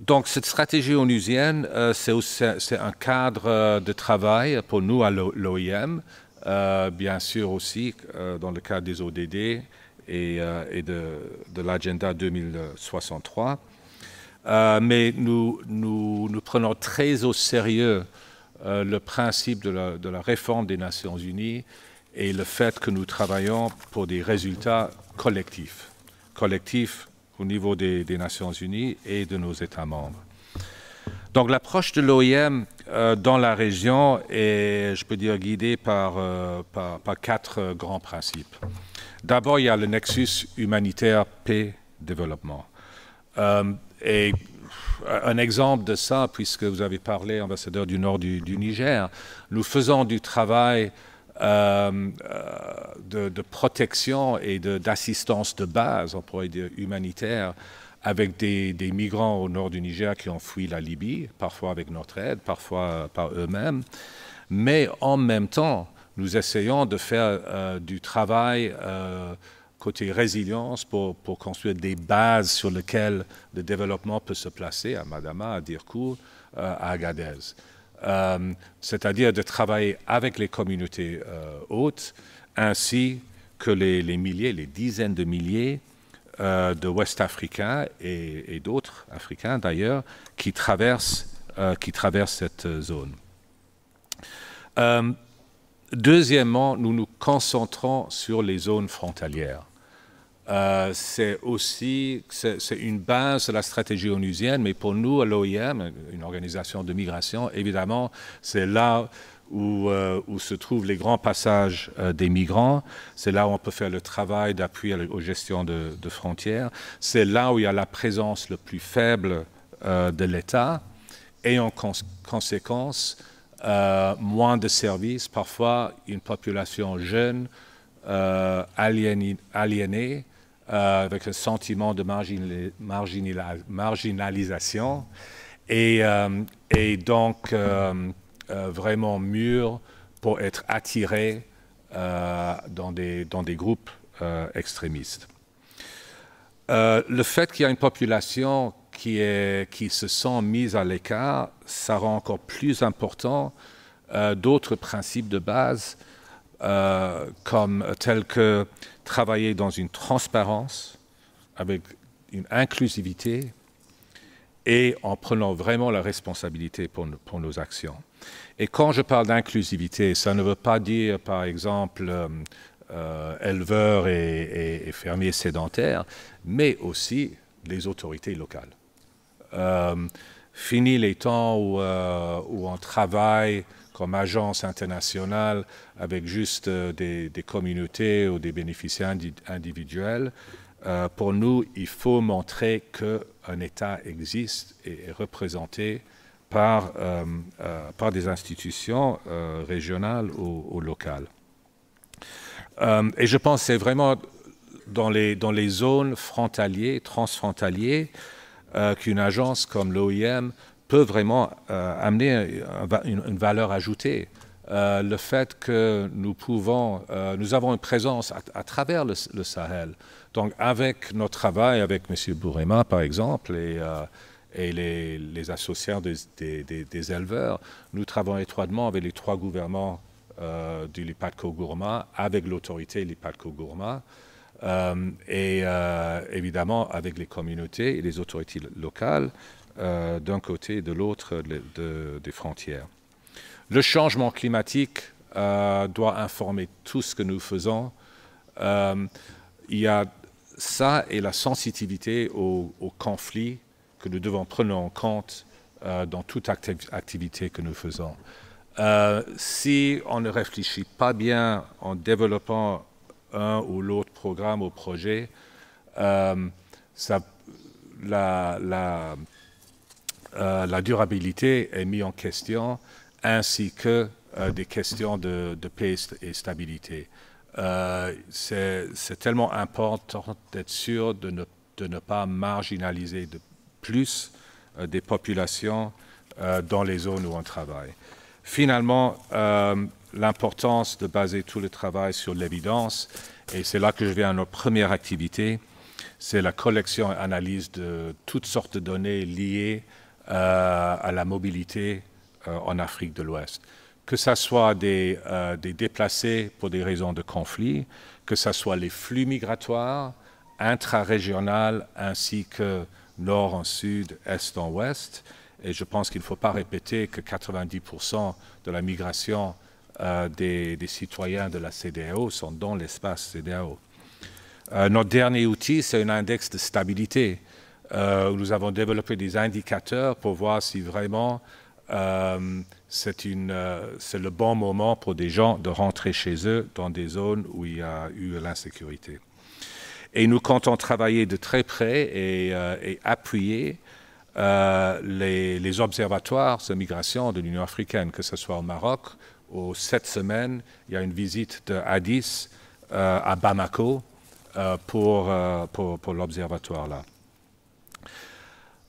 donc cette stratégie onusienne, c'est un cadre de travail pour nous à l'OIM, bien sûr aussi dans le cadre des ODD et, de, l'agenda 2063. mais nous, nous, nous, prenons très au sérieux euh, le principe de la, réforme des Nations Unies et le fait que nous travaillons pour des résultats collectifs, collectifs au niveau des, Nations Unies et de nos États membres. Donc l'approche de l'OIM euh, dans la région est, je peux dire, guidée par, euh, quatre grands principes. D'abord, il y a le nexus humanitaire, paix, développement. et un exemple de ça, puisque vous avez parlé, ambassadeur du Nord du, Niger, nous faisons du travail euh, euh, de, protection et d'assistance de, base, on pourrait dire humanitaire, avec des, migrants au nord du Niger qui ont fui la Libye, parfois avec notre aide, parfois euh, par eux-mêmes. Mais en même temps, nous essayons de faire du travail. Euh, côté résilience pour, construire des bases sur lesquelles le développement peut se placer à Madama, à Dirkou, euh, à Agadez. Euh, c'est-à-dire de travailler avec les communautés euh, hautes ainsi que les, milliers, les dizaines de milliers de West africains et, et d'autres Africains d'ailleurs qui traversent, qui traversent cette zone. Deuxièmement, nous nous concentrons sur les zones frontalières. Euh, c'est aussi c'est une base de la stratégie onusienne, mais pour nous, à l'OIM, une organisation de migration, évidemment, c'est là où, euh, se trouvent les grands passages euh, des migrants. C'est là où on peut faire le travail d'appui aux gestions de, frontières. C'est là où il y a la présence le plus faible de l'État et en conséquence, moins de services, parfois une population jeune aliénée. Euh, avec un sentiment de marginalisation. Et, euh, donc, euh, vraiment mûr pour être attiré dans, des, dans des groupes extrémistes. le fait qu'il y a une population qui, est, qui, se sent mise à l'écart, ça rend encore plus important d'autres principes de base, comme, tels que travailler dans une transparence, avec une inclusivité et en prenant vraiment la responsabilité pour, nos actions. Et quand je parle d'inclusivité, ça ne veut pas dire, par exemple, euh, euh, éleveurs et, fermiers sédentaires, mais aussi les autorités locales. Euh, fini les temps où, où on travaille comme agence internationale avec juste euh, des, communautés ou des bénéficiaires individuels. Euh, pour nous, il faut montrer qu'un État existe et est représenté par, euh, par des institutions régionales ou, locales. et je pense que c'est vraiment dans les, dans les zones frontalières, transfrontalières, qu'une agence comme l'OIM peut vraiment euh, amener une, valeur ajoutée. Euh, le fait que nous pouvons, euh, nous avons une présence à, travers le, Sahel. Donc, avec notre travail, avec M. Bourema, par exemple, et, et les, les, des, éleveurs, nous travaillons étroitement avec les trois gouvernements du Lipatko Gourma, avec l'autorité Lipatko Gourma. et évidemment avec les communautés et les autorités locales. Euh, d'un côté et de l'autre des frontières. Le changement climatique euh, doit informer tout ce que nous faisons. Euh, il y a ça et la sensibilité au conflit que nous devons prendre en compte dans toute activité que nous faisons. si on ne réfléchit pas bien en développant un ou l'autre programme ou projet, ça, la euh, la durabilité est mise en question, ainsi que euh, des questions de, paix et stabilité. Euh, c'est tellement important d'être sûr de ne, pas marginaliser de plus des populations dans les zones où on travaille. Finalement, l'importance de baser tout le travail sur l'évidence, et c'est là que je viens à notre première activité, c'est la collection et analyse de toutes sortes de données liées euh, à la mobilité euh, en Afrique de l'Ouest. Que ce soit des, euh, des, déplacés pour des raisons de conflit, que ce soit les flux migratoires intra régionaux ainsi que nord en sud, est en ouest. Et je pense qu'il ne faut pas répéter que 90% de la migration des, citoyens de la CDAO sont dans l'espace CDAO. notre dernier outil, c'est un index de stabilité euh, nous avons développé des indicateurs pour voir si vraiment euh, euh, c'est le bon moment pour des gens de rentrer chez eux dans des zones où il y a eu l'insécurité. Et nous comptons travailler de très près et, appuyer les, observatoires de migration de l'Union africaine, que ce soit au Maroc, où cette semaine, il y a une visite de Addis à Bamako pour, pour l'observatoire là.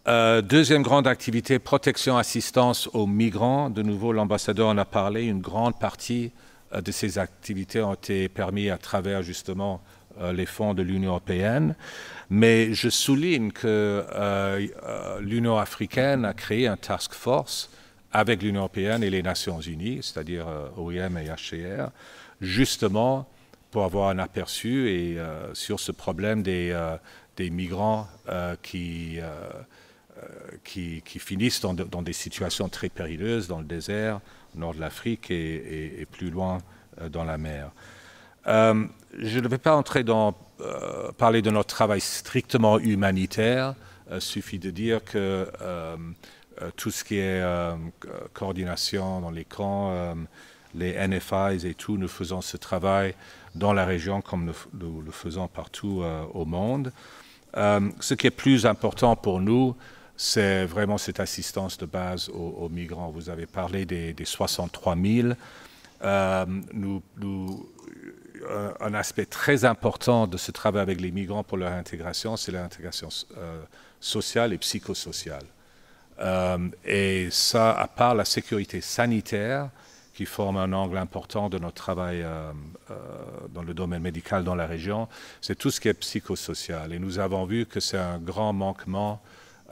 Euh, deuxième grande activité, protection, assistance aux migrants. De nouveau, l'ambassadeur en a parlé. Une grande partie euh, de ces activités ont été permises à travers justement euh, les fonds de l'Union européenne. Mais je souligne que l'Union africaine a créé un task force avec l'Union européenne et les Nations unies, c'est-à-dire OIM et HCR, justement pour avoir un aperçu et, sur ce problème des migrants qui... Euh, qui, finissent dans, des situations très périlleuses dans le désert, au nord de l'Afrique et, plus loin euh, dans la mer. Euh, je ne vais pas entrer dans parler de notre travail strictement humanitaire. Il suffit de dire que tout ce qui est coordination dans les camps, les NFIs et tout, nous faisons ce travail dans la région comme nous, nous le faisons partout au monde. ce qui est plus important pour nous, c'est vraiment cette assistance de base aux, migrants. Vous avez parlé des, 63 000. Euh, un aspect très important de ce travail avec les migrants pour leur intégration, c'est l'intégration euh, sociale et psychosociale. Euh, et ça, à part la sécurité sanitaire, qui forme un angle important de notre travail dans le domaine médical dans la région, c'est tout ce qui est psychosocial. Et nous avons vu que c'est un grand manquement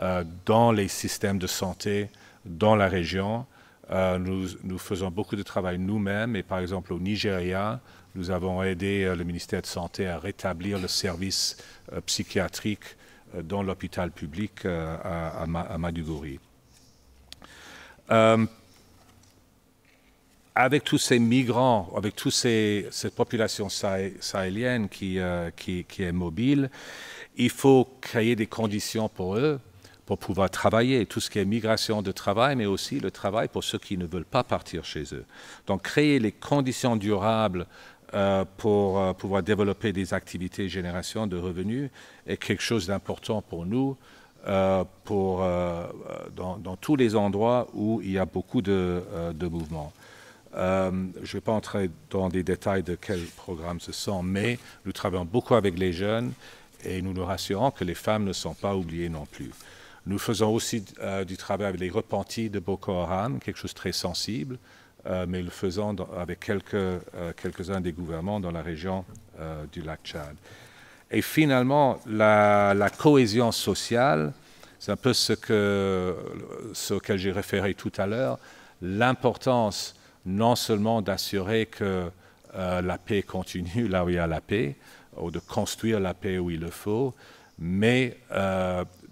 euh, dans les systèmes de santé dans la région. Euh, nous, faisons beaucoup de travail nous-mêmes et par exemple au Nigeria, nous avons aidé euh, le ministère de Santé à rétablir le service psychiatrique dans l'hôpital public à, Maduguri. avec tous ces migrants, avec toute cette population sahélienne qui, qui, est mobile, il faut créer des conditions pour eux pour pouvoir travailler, tout ce qui est migration de travail, mais aussi le travail pour ceux qui ne veulent pas partir chez eux. Donc créer les conditions durables euh, pour euh, pouvoir développer des activités génération de revenus est quelque chose d'important pour nous. Euh, pour, dans, tous les endroits où il y a beaucoup de, mouvements. je ne vais pas entrer dans des détails de quels programmes ce sont, mais nous travaillons beaucoup avec les jeunes et nous nous rassurons que les femmes ne sont pas oubliées non plus. Nous faisons aussi euh, du travail avec les repentis de Boko Haram, quelque chose de très sensible, euh, mais le faisons avec quelques, euh, quelques, uns des gouvernements dans la région du lac Tchad. Et finalement, la, cohésion sociale, c'est un peu ce, que, ce auquel j'ai référé tout à l'heure, l'importance non seulement d'assurer que la paix continue là où il y a la paix, ou de construire la paix où il le faut, mais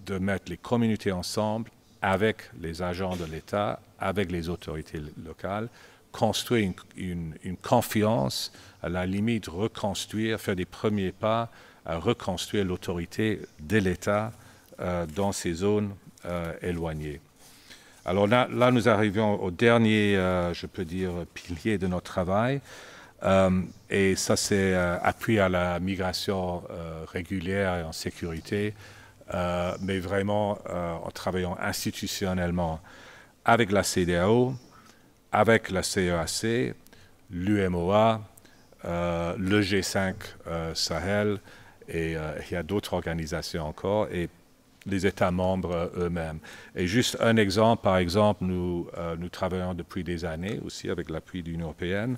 de mettre les communautés ensemble avec les agents de l'État, avec les autorités locales, construire une, confiance, à la limite reconstruire, faire des premiers pas à reconstruire l'autorité de l'État euh, dans ces zones euh, éloignées. Alors là, nous arrivons au dernier, euh, je peux dire, pilier de notre travail. et ça, c'est appui à la migration régulière et en sécurité euh, mais vraiment euh, en travaillant institutionnellement avec la CDAO, avec la CEAC, l'UMOA, euh, le G5 Sahel, et il y a d'autres organisations encore, et les États membres eux-mêmes. Et juste un exemple, par exemple, nous, nous travaillons depuis des années aussi avec l'appui de l'Union européenne,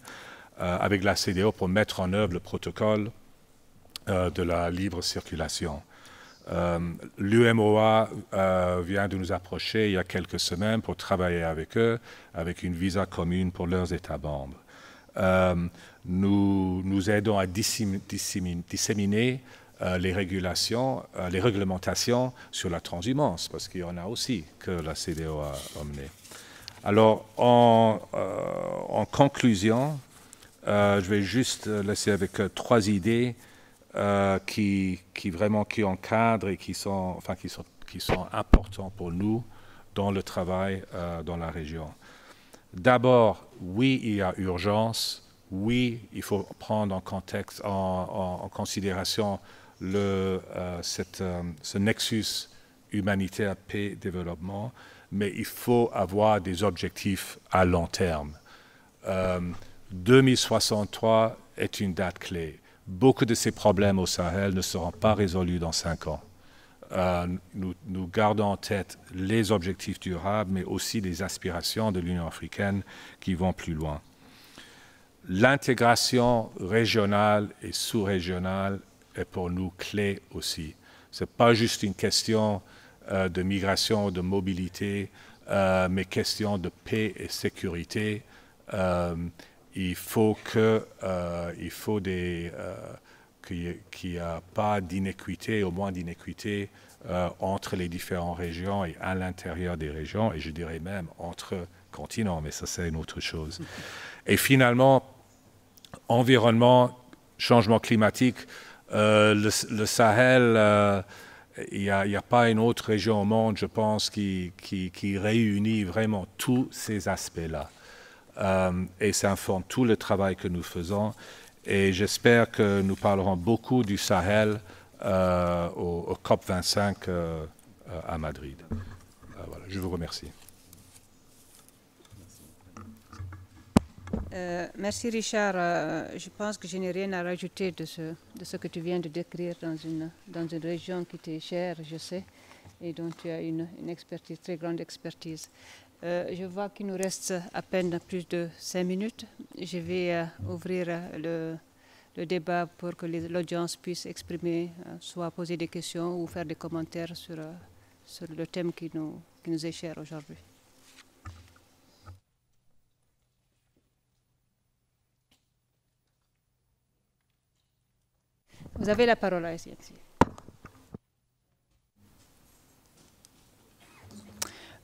avec la CDAO pour mettre en œuvre le protocole de la libre circulation euh, L'UMOA euh, vient de nous approcher il y a quelques semaines pour travailler avec eux, avec une visa commune pour leurs États membres. Euh, nous, nous aidons à disséminer, les régulations, les réglementations sur la transhumance, parce qu'il y en a aussi que la CDO a emmené. Alors, en conclusion, je vais juste laisser avec trois idées euh, qui, vraiment qui encadrent et qui sont, enfin, qui sont, qui sont importants pour nous dans le travail euh, dans la région. D'abord, oui, il y a urgence. Oui, il faut prendre en, contexte, en, considération le, euh, cette, ce nexus humanitaire, paix, développement, mais il faut avoir des objectifs à long terme. 2063 est une date clé. Beaucoup de ces problèmes au Sahel ne seront pas résolus dans cinq ans. Euh, nous, gardons en tête les objectifs durables, mais aussi les aspirations de l'Union africaine qui vont plus loin. L'intégration régionale et sous-régionale est pour nous clé aussi. Ce n'est pas juste une question euh, de migration, de mobilité, euh, mais question de paix et sécurité il faut euh, euh, qu'il n'y ait pas d'inéquité, au moins d'inéquité euh, entre les différentes régions et à l'intérieur des régions, et je dirais même entre continents, mais ça c'est une autre chose. Et finalement, environnement, changement climatique, le, Sahel, il n'y a, pas une autre région au monde, je pense, qui réunit vraiment tous ces aspects-là. Euh, et ça informe tout le travail que nous faisons. Et j'espère que nous parlerons beaucoup du Sahel euh, au, COP 25 euh, à Madrid. voilà, je vous remercie. merci Richard. je pense que je n'ai rien à rajouter de ce, de ce, que tu viens de décrire dans une, dans une région qui t'est chère, je sais, et dont tu as une, une expertise, très grande expertise. Euh, je vois qu'il nous reste à peine plus de cinq minutes. Je vais euh, ouvrir euh, le, débat pour que l'audience puisse exprimer, soit poser des questions ou faire des commentaires sur, le thème qui nous, nous est cher aujourd'hui. Vous avez la parole, Merci.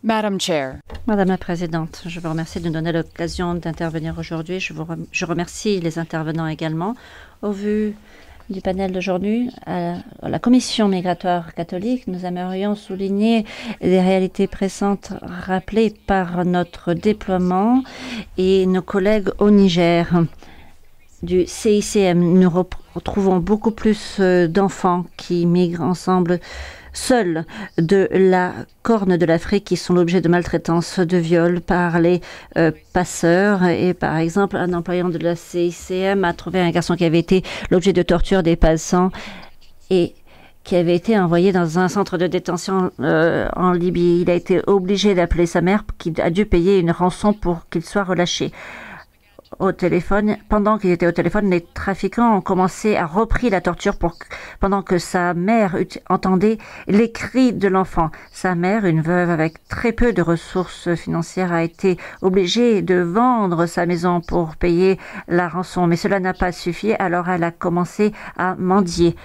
Madame la Présidente, je vous remercie de nous donner l'occasion d'intervenir aujourd'hui. Je, je remercie les intervenants également. Au vu du panel d'aujourd'hui, à euh, la Commission migratoire catholique, nous aimerions souligner les réalités pressantes rappelées par notre déploiement et nos collègues au Niger du CICM. Nous retrouvons beaucoup plus euh, d'enfants qui migrent ensemble seuls de la corne de l'Afrique qui sont l'objet de maltraitance, de viols par les euh, passeurs. Et par exemple, un employant de la CICM a trouvé un garçon qui avait été l'objet de torture des passants et qui avait été envoyé dans un centre de détention euh, en Libye. Il a été obligé d'appeler sa mère qui a dû payer une rançon pour qu'il soit relâché au téléphone. Pendant qu'il était au téléphone, les trafiquants ont commencé à repris la torture pendant que sa mère entendait les cris de l'enfant. Sa mère, une veuve avec très peu de ressources financières, a été obligée de vendre sa maison pour payer la rançon. Mais cela n'a pas suffi, alors elle a commencé à mendier.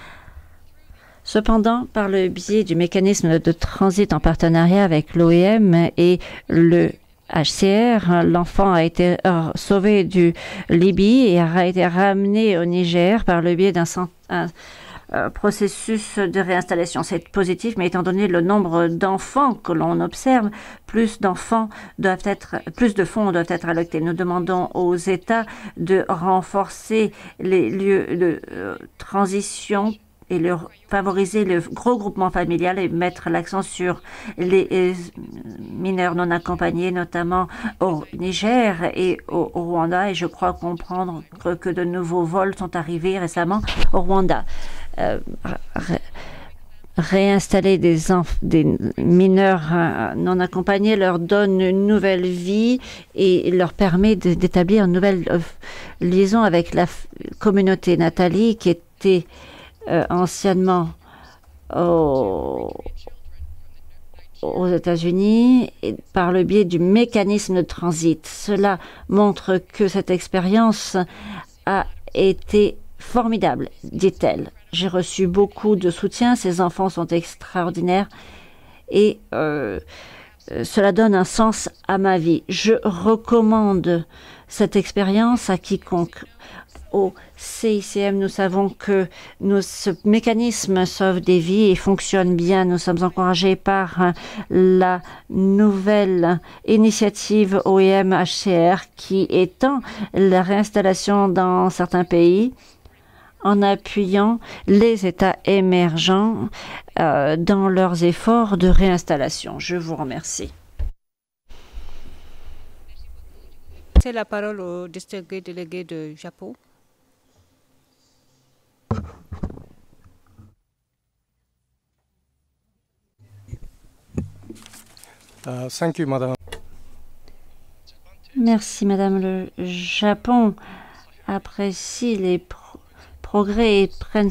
Cependant, par le biais du mécanisme de transit en partenariat avec l'OEM et le HCR. L'enfant a été euh, sauvé du Libye et a été ramené au Niger par le biais d'un euh, processus de réinstallation. C'est positif, mais étant donné le nombre d'enfants que l'on observe, plus d'enfants doivent être, plus de fonds doivent être allocés Nous demandons aux États de renforcer les lieux de euh, transition et leur favoriser le gros groupement familial et mettre l'accent sur les euh, mineurs non accompagnés, notamment au Niger et au Rwanda. Et je crois comprendre que de nouveaux vols sont arrivés récemment au Rwanda. Euh, réinstaller des, des mineurs euh, non accompagnés leur donne une nouvelle vie et leur permet d'établir une nouvelle liaison avec la communauté. Nathalie, qui était euh, anciennement aux, États-Unis par le biais du mécanisme de transit. Cela montre que cette expérience a été formidable, dit-elle. J'ai reçu beaucoup de soutien, ces enfants sont extraordinaires et euh, cela donne un sens à ma vie. Je recommande cette expérience à quiconque au CICM, nous savons que ce mécanisme sauve des vies et fonctionne bien. Nous sommes encouragés par euh, la nouvelle initiative OEM-HCR qui étend la réinstallation dans certains pays en appuyant les États émergents euh, dans leurs efforts de réinstallation. Je vous remercie. C'est la parole au distingué délégué de Japon. Euh, Merci, Madame. Le Japon apprécie les progrès et prend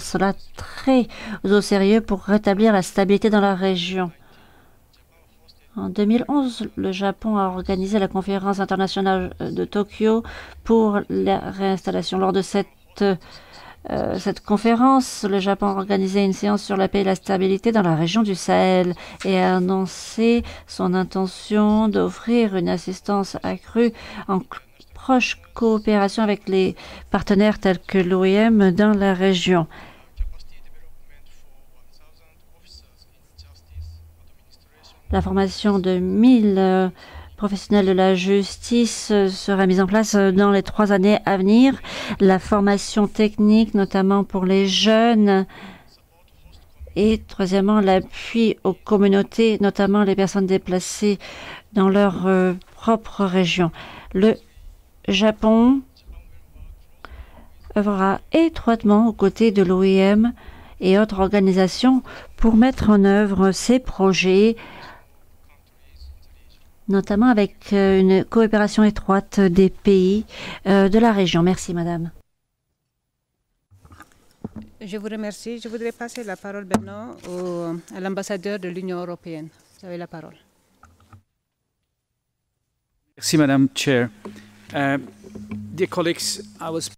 cela très au sérieux pour rétablir la stabilité dans la région. En 2011, le Japon a organisé la conférence internationale euh, de Tokyo pour la réinstallation. Lors de cette euh, cette conférence, le Japon a organisé une séance sur la paix et la stabilité dans la région du Sahel et a annoncé son intention d'offrir une assistance accrue en proche coopération avec les partenaires tels que l'OIM dans la région. La formation de 1000 professionnels de la justice euh, sera mise en place euh, dans les trois années à venir. La formation technique, notamment pour les jeunes. Et troisièmement, l'appui aux communautés, notamment les personnes déplacées dans leur euh, propre région. Le Japon œuvrera étroitement aux côtés de l'OIM e et autres organisations pour mettre en œuvre ces projets notamment avec euh, une coopération étroite des pays euh, de la région. Merci, Madame. Je vous remercie. Je voudrais passer la parole maintenant à l'ambassadeur de l'Union européenne. Vous avez la parole. Merci, Madame la Présidente. Euh,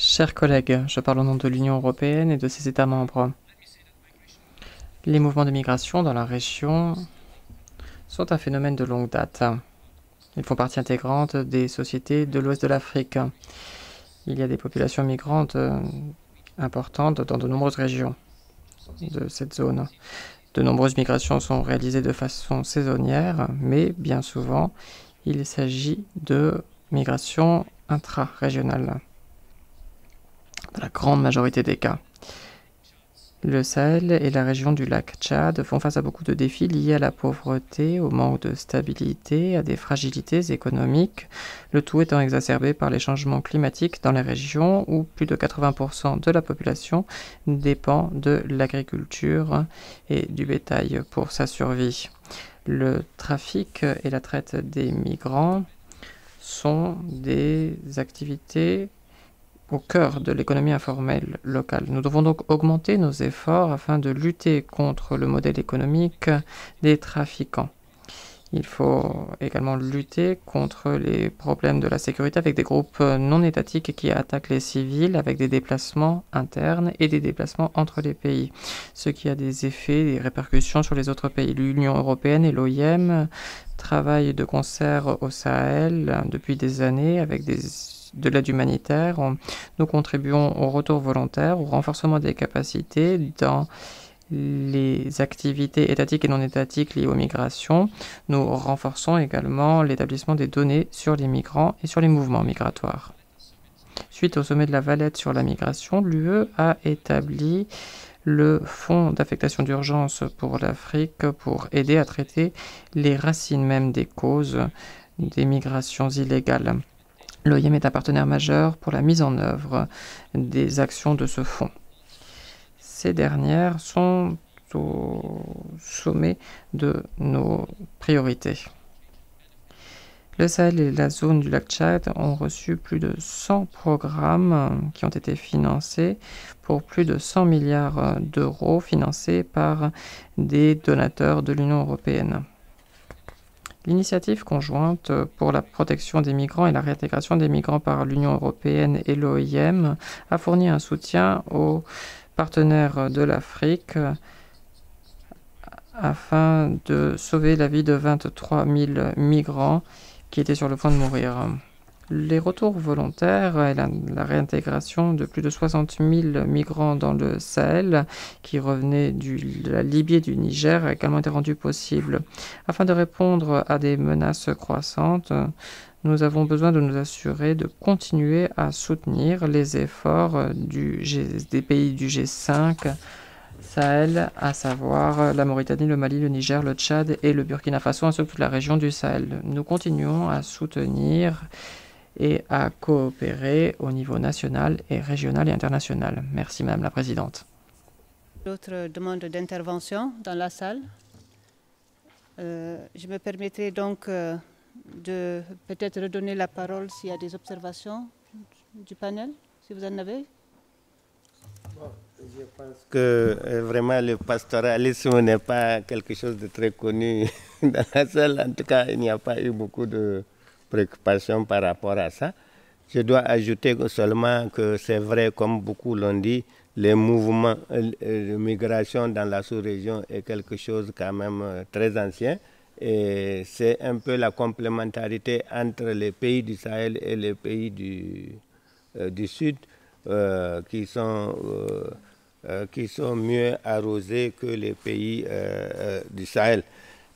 Chers collègues, je parle au nom de l'Union européenne et de ses États membres. Les mouvements de migration dans la région sont un phénomène de longue date. Ils font partie intégrante des sociétés de l'ouest de l'Afrique. Il y a des populations migrantes euh, importantes dans de nombreuses régions de cette zone. De nombreuses migrations sont réalisées de façon saisonnière, mais bien souvent, il s'agit de migrations intra-régionales. Dans la grande majorité des cas. Le Sahel et la région du lac Tchad font face à beaucoup de défis liés à la pauvreté, au manque de stabilité, à des fragilités économiques, le tout étant exacerbé par les changements climatiques dans les régions où plus de 80% de la population dépend de l'agriculture et du bétail pour sa survie. Le trafic et la traite des migrants sont des activités au cœur de l'économie informelle locale. Nous devons donc augmenter nos efforts afin de lutter contre le modèle économique des trafiquants. Il faut également lutter contre les problèmes de la sécurité avec des groupes non étatiques qui attaquent les civils avec des déplacements internes et des déplacements entre les pays, ce qui a des effets, des répercussions sur les autres pays. L'Union européenne et l'OIM travaillent de concert au Sahel depuis des années avec des de l'aide humanitaire. nous contribuons au retour volontaire, au renforcement des capacités dans les activités étatiques et non étatiques liées aux migrations. Nous renforçons également l'établissement des données sur les migrants et sur les mouvements migratoires. Suite au sommet de la Valette sur la migration, l'UE a établi le fonds d'affectation d'urgence pour l'Afrique pour aider à traiter les racines même des causes des migrations illégales. L'OIM est un partenaire majeur pour la mise en œuvre des actions de ce fonds. Ces dernières sont au sommet de nos priorités. Le Sahel et la zone du lac Tchad ont reçu plus de 100 programmes qui ont été financés pour plus de 100 milliards d'euros financés par des donateurs de l'Union européenne. L'initiative conjointe pour la protection des migrants et la réintégration des migrants par l'Union européenne et l'OIM a fourni un soutien aux partenaires de l'Afrique afin de sauver la vie de 23 000 migrants qui étaient sur le point de mourir les retours volontaires et la, réintégration de plus de 60 000 migrants dans le Sahel qui revenaient du, de la Libye et du Niger a également été rendu possible. Afin de répondre à des menaces croissantes, nous avons besoin de nous assurer de continuer à soutenir les efforts des pays du G5 Sahel, à savoir la Mauritanie, le Mali, le Niger, le Tchad et le Burkina Faso, ainsi que toute la région du Sahel. Nous continuons à soutenir et à coopérer au niveau national et régional et international. Merci Madame la Présidente. D'autres demandes d'intervention dans la salle euh, Je me permettrai donc euh, de peut-être redonner la parole s'il y a des observations du panel, si vous en avez. je pense que euh, vraiment le pastoralisme n'est pas quelque chose de très connu <laughs> dans la salle. En tout cas, il n'y a pas eu beaucoup de, préoccupation par rapport à ça. Je dois ajouter seulement que c'est vrai, comme beaucoup l'ont dit, les mouvements de euh, migration dans la sous-région est quelque chose quand même euh, très ancien. Et c'est un peu la complémentarité entre les pays du Sahel et les pays du, euh, du Sud qui, sont, qui sont mieux arrosés que les pays du Sahel.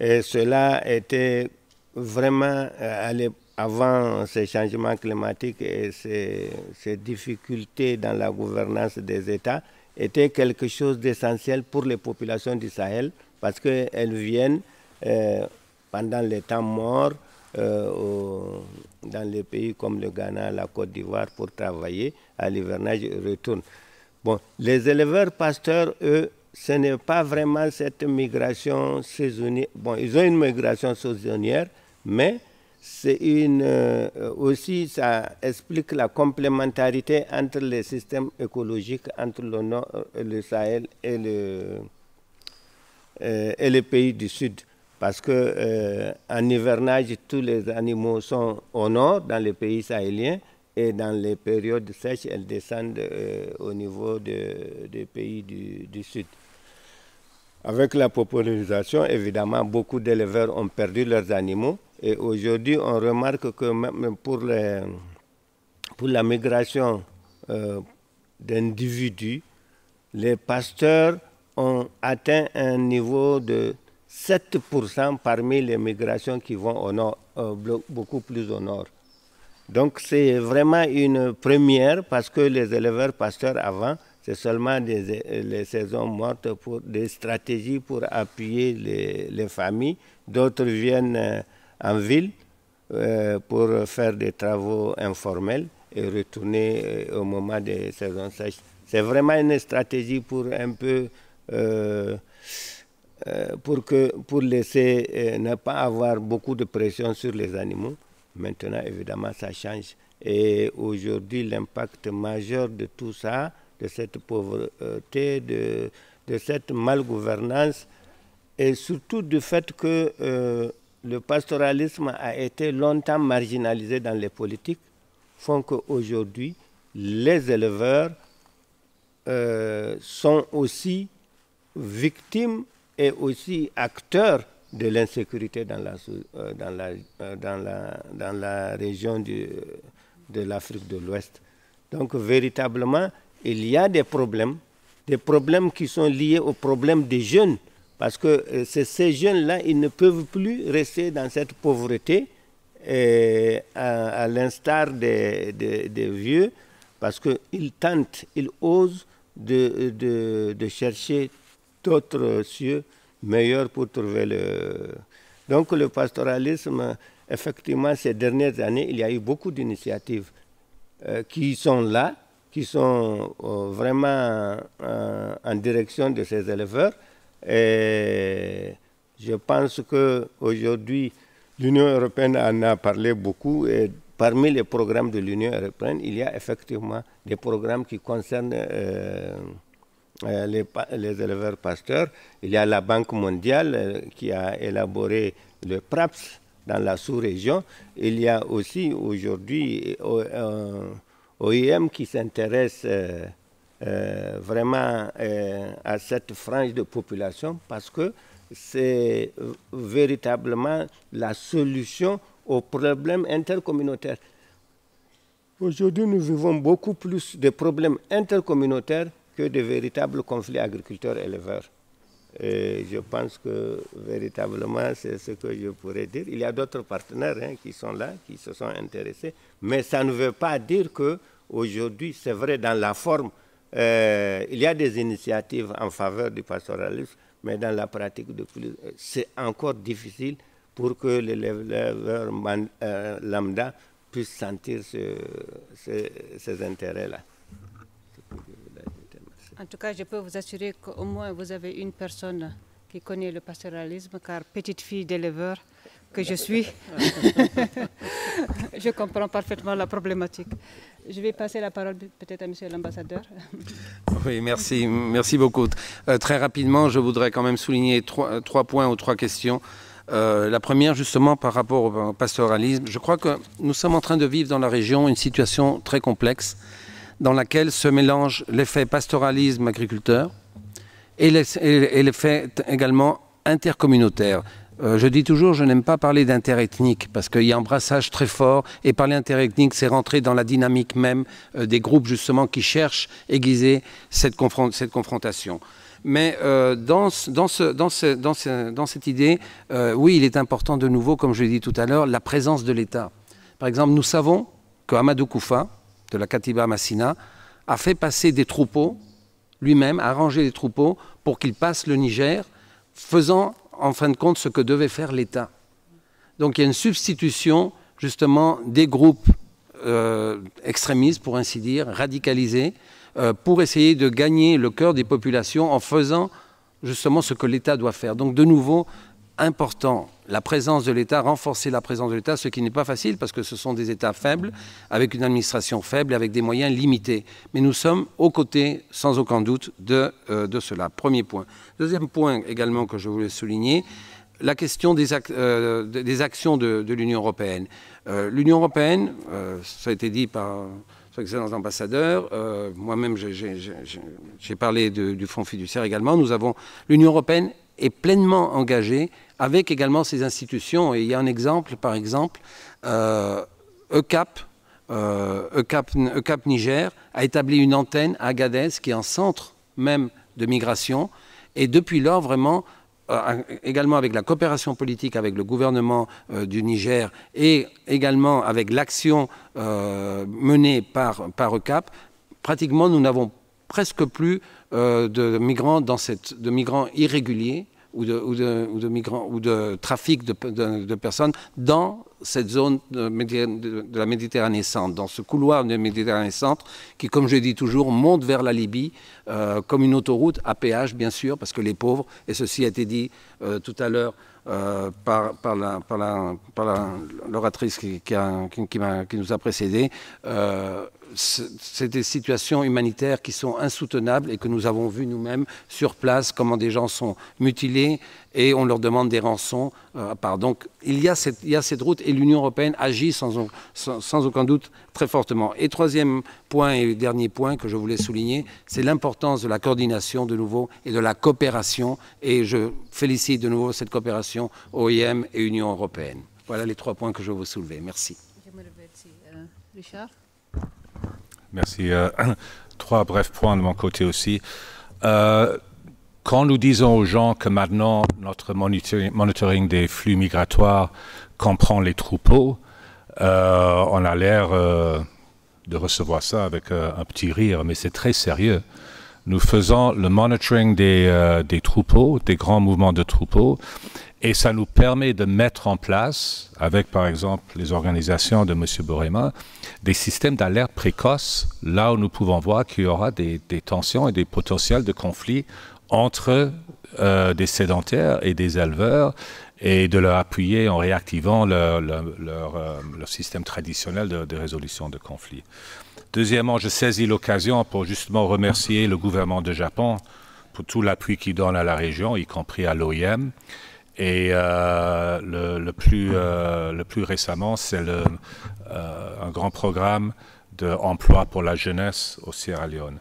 Et cela était vraiment à l'époque avant ces changements climatiques et ces, difficultés dans la gouvernance des États était quelque chose d'essentiel pour les populations du Sahel parce qu'elles viennent euh, pendant les temps morts euh, dans les pays comme le Ghana, la Côte d'Ivoire pour travailler à l'hivernage et retournent. Bon, les éleveurs pasteurs, eux, ce n'est pas vraiment cette migration saisonnière. Bon, ils ont une migration saisonnière, mais c'est une, euh, aussi, ça explique la complémentarité entre les systèmes écologiques, entre le, nord, euh, le Sahel et, le, euh, et les pays du Sud. Parce que en hivernage, tous les animaux sont au nord, dans les pays sahéliens, et dans les périodes sèches, elles descendent au niveau des pays du Sud. Avec la popularisation, évidemment, beaucoup d'éleveurs ont perdu leurs animaux. Et aujourd'hui, on remarque que même pour, la migration euh, d'individus, les pasteurs ont atteint un niveau de 7% parmi les migrations qui vont euh, beaucoup plus au nord. Donc c'est vraiment une première parce que les éleveurs pasteurs avant c'est seulement des, les saisons mortes pour des stratégies pour appuyer les, familles. D'autres viennent euh, en ville euh, pour faire des travaux informels et retourner euh, au moment des saisons sèches. C'est vraiment une stratégie pour un peu pour que pour laisser ne pas avoir beaucoup de pression sur les animaux. Maintenant, évidemment, ça change. Et aujourd'hui, l'impact majeur de tout ça, de cette pauvreté, de, de cette malgouvernance et surtout du fait que euh, le pastoralisme a été longtemps marginalisé dans les politiques, font qu'aujourd'hui, les éleveurs euh, sont aussi victimes et aussi acteurs de l'insécurité dans la, euh, dans, dans, la, dans la région du, de l'Afrique de l'Ouest. Donc véritablement, il y a des problèmes, des problèmes qui sont liés aux problèmes des jeunes, parce que euh, ces jeunes-là, ils ne peuvent plus rester dans cette pauvreté, euh, à, l'instar des, vieux, parce qu'ils tentent, ils osent de, chercher d'autres cieux meilleurs pour trouver le... Donc le pastoralisme, effectivement, ces dernières années, il y a eu beaucoup d'initiatives euh, qui sont là, qui sont euh, vraiment euh, en direction de ces éleveurs. Et je pense qu'aujourd'hui, l'Union européenne en a parlé beaucoup et parmi les programmes de l'Union européenne, il y a effectivement des programmes qui concernent euh, les, les, éleveurs pasteurs. Il y a la Banque mondiale qui a élaboré le PRAPS dans la sous-région. Il y a aussi aujourd'hui... OIM qui s'intéresse euh, euh, vraiment euh, à cette frange de population parce que c'est véritablement la solution aux problèmes intercommunautaires. Aujourd'hui, nous vivons beaucoup plus de problèmes intercommunautaires que de véritables conflits agriculteurs-éleveurs. Et je pense que véritablement, c'est ce que je pourrais dire. Il y a d'autres partenaires hein, qui sont là, qui se sont intéressés, mais ça ne veut pas dire que Aujourd'hui, c'est vrai, dans la forme, euh, il y a des initiatives en faveur du pastoralisme, mais dans la pratique, de euh, c'est encore difficile pour que l'éleveur euh, lambda puisse sentir ce, ces intérêts-là. En tout cas, je peux vous assurer qu'au moins vous avez une personne qui connaît le pastoralisme, car petite fille d'éleveur, que je suis, <laughs> je comprends parfaitement la problématique. Je vais passer la parole peut-être à Monsieur l'ambassadeur. <laughs> Oui, merci, merci beaucoup. Euh, très rapidement, je voudrais quand même souligner trois, euh, points ou trois questions. Euh, la première, justement, par rapport au pastoralisme, je crois que nous sommes en train de vivre dans la région une situation très complexe dans laquelle se mélange l'effet pastoralisme agriculteur et l'effet également intercommunautaire. Euh, je dis toujours, je n'aime pas parler d'interethnique, parce qu'il y a un brassage très fort et parler inter-ethnique, c'est rentrer dans la dynamique même euh, des groupes justement qui cherchent à aiguiser cette, confrontation. Mais dans, euh, dans, ce, dans, dans, cette idée, oui, il est important de nouveau, comme je l'ai dit tout à l'heure, la présence de l'État. Par exemple, nous savons que Amadou Koufa, de la Katiba Massina, a fait passer des troupeaux, lui-même, a arrangé des troupeaux pour qu'il passe le Niger, faisant en fin de compte ce que devait faire l'État. Donc il y a une substitution justement des groupes euh, extrémistes, pour ainsi dire, radicalisés, euh, pour essayer de gagner le cœur des populations en faisant justement ce que l'État doit faire. Donc de nouveau, important la présence de l'État, renforcer la présence de l'État, ce qui n'est pas facile parce que ce sont des États faibles, avec une administration faible, avec des moyens limités. Mais nous sommes aux côtés, sans aucun doute, de, euh, de cela. Premier point. Deuxième point également que je voulais souligner, la question des, euh, des actions de, l'Union européenne. Euh, L'Union européenne, ça a été dit par son Excellence Ambassadeur Moi-même, j'ai parlé du Fonds fiduciaire également. Nous avons l'Union européenne est pleinement engagé avec également ces institutions. Et il y a un exemple, par exemple, ECAP, euh, e ECAP, euh, e e Niger a établi une antenne à Agadez qui est un centre même de migration. Et depuis lors, vraiment, euh, également avec la coopération politique avec le gouvernement du Niger et également avec l'action menée par, par ECAP, pratiquement nous n'avons presque plus de migrants, dans cette, de migrants irréguliers ou de, migrants ou de trafic de, personnes dans cette zone de, la Méditerranée centre, dans ce couloir de la Méditerranée centre, qui, comme je dis toujours, monte vers la Libye euh, comme une autoroute à péage, bien sûr, parce que les pauvres, et ceci a été dit euh, tout à l'heure euh, par, l'oratrice qui, qui, nous a précédés, c'est des situations humanitaires qui sont insoutenables et que nous avons vu nous-mêmes sur place comment des gens sont mutilés et on leur demande des rançons euh, à part. Donc il y, a cette, a cette route et l'Union européenne agit sans, aucun doute très fortement. Et troisième point et dernier point que je voulais souligner, c'est l'importance de la coordination de nouveau et de la coopération. Et je félicite de nouveau cette coopération OIM et Union européenne. Voilà les trois points que je veux soulever. Merci. Merci. Euh, <clears throat> trois brefs points de mon côté aussi. Euh, quand nous disons aux gens que maintenant notre monitoring, monitoring des flux migratoires comprend les troupeaux, euh, on a l'air de recevoir ça avec un petit rire, mais c'est très sérieux. Nous faisons le monitoring des, des troupeaux, des grands mouvements de troupeaux, et ça nous permet de mettre en place, avec par exemple les organisations de M. Borema, des systèmes d'alerte précoce, là où nous pouvons voir qu'il y aura des, tensions et des potentiels de conflits entre euh, des sédentaires et des éleveurs, et de leur appuyer en réactivant euh, leur, système traditionnel de, de résolution de conflits. Deuxièmement, je saisis l'occasion pour justement remercier le gouvernement de Japon pour tout l'appui qu'il donne à la région, y compris à l'OIM et euh, le, plus, euh, le plus récemment, c'est euh, un grand programme d'emploi pour la jeunesse au Sierra Leone.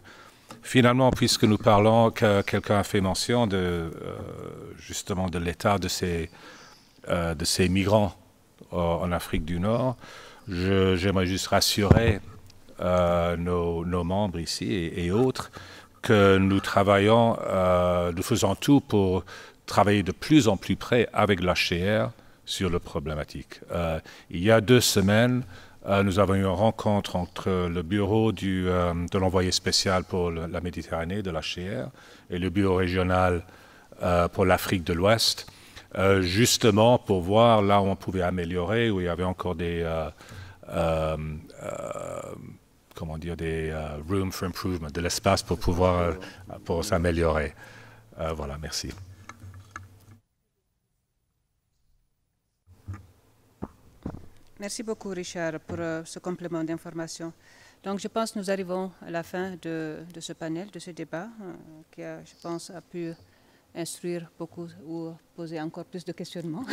Finalement, puisque nous parlons, que quelqu'un a fait mention de, justement de l'état de ces, de ces migrants en Afrique du Nord, j'aimerais juste rassurer nos, membres ici et, et, autres que nous travaillons, nous faisons tout pour travailler de plus en plus près avec l'HCR sur la problématique. Euh, il y a deux semaines, euh, nous avons eu une rencontre entre le bureau du, euh, de l'envoyé spécial pour la Méditerranée de l'HCR et le bureau régional pour l'Afrique de l'Ouest, justement pour voir là où on pouvait améliorer, où il y avait encore des comment dire, des room for improvement, de l'espace pour pouvoir pour s'améliorer. voilà, merci. Merci beaucoup, Richard, pour euh, ce complément d'information. Donc, je pense que nous arrivons à la fin de, ce panel, de ce débat, euh, qui, je pense, a pu instruire beaucoup ou poser encore plus de questionnements.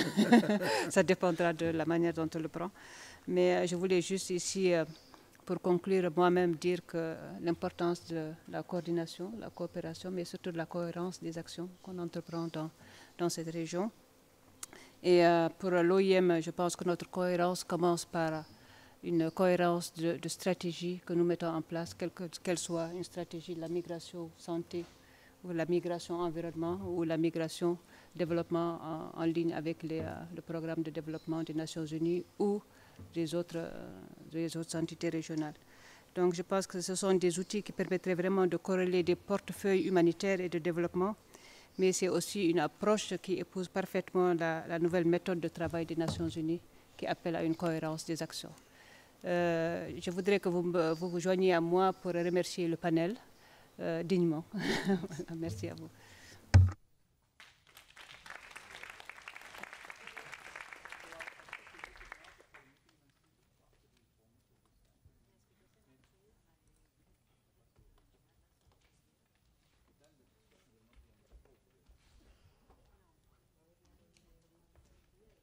<laughs> Ça dépendra de la manière dont on le prend. Mais euh, je voulais juste ici, pour conclure, moi-même dire que l'importance de la coordination, la coopération, mais surtout de la cohérence des actions qu'on entreprend dans, dans cette région. Et euh, pour l'OIM, je pense que notre cohérence commence par euh, une cohérence de, stratégie que nous mettons en place, quelle qu'elle soit une stratégie de la migration santé ou la migration environnement ou la migration développement en, ligne avec euh, le programme de développement des Nations Unies ou des autres, des autres entités régionales. Donc je pense que ce sont des outils qui permettraient vraiment de corréler des portefeuilles humanitaires et de développement mais c'est aussi une approche qui épouse parfaitement la, nouvelle méthode de travail des Nations Unies qui appelle à une cohérence des actions. Euh, je voudrais que vous, vous, joigniez à moi pour remercier le panel euh, dignement. <laughs> Merci à vous.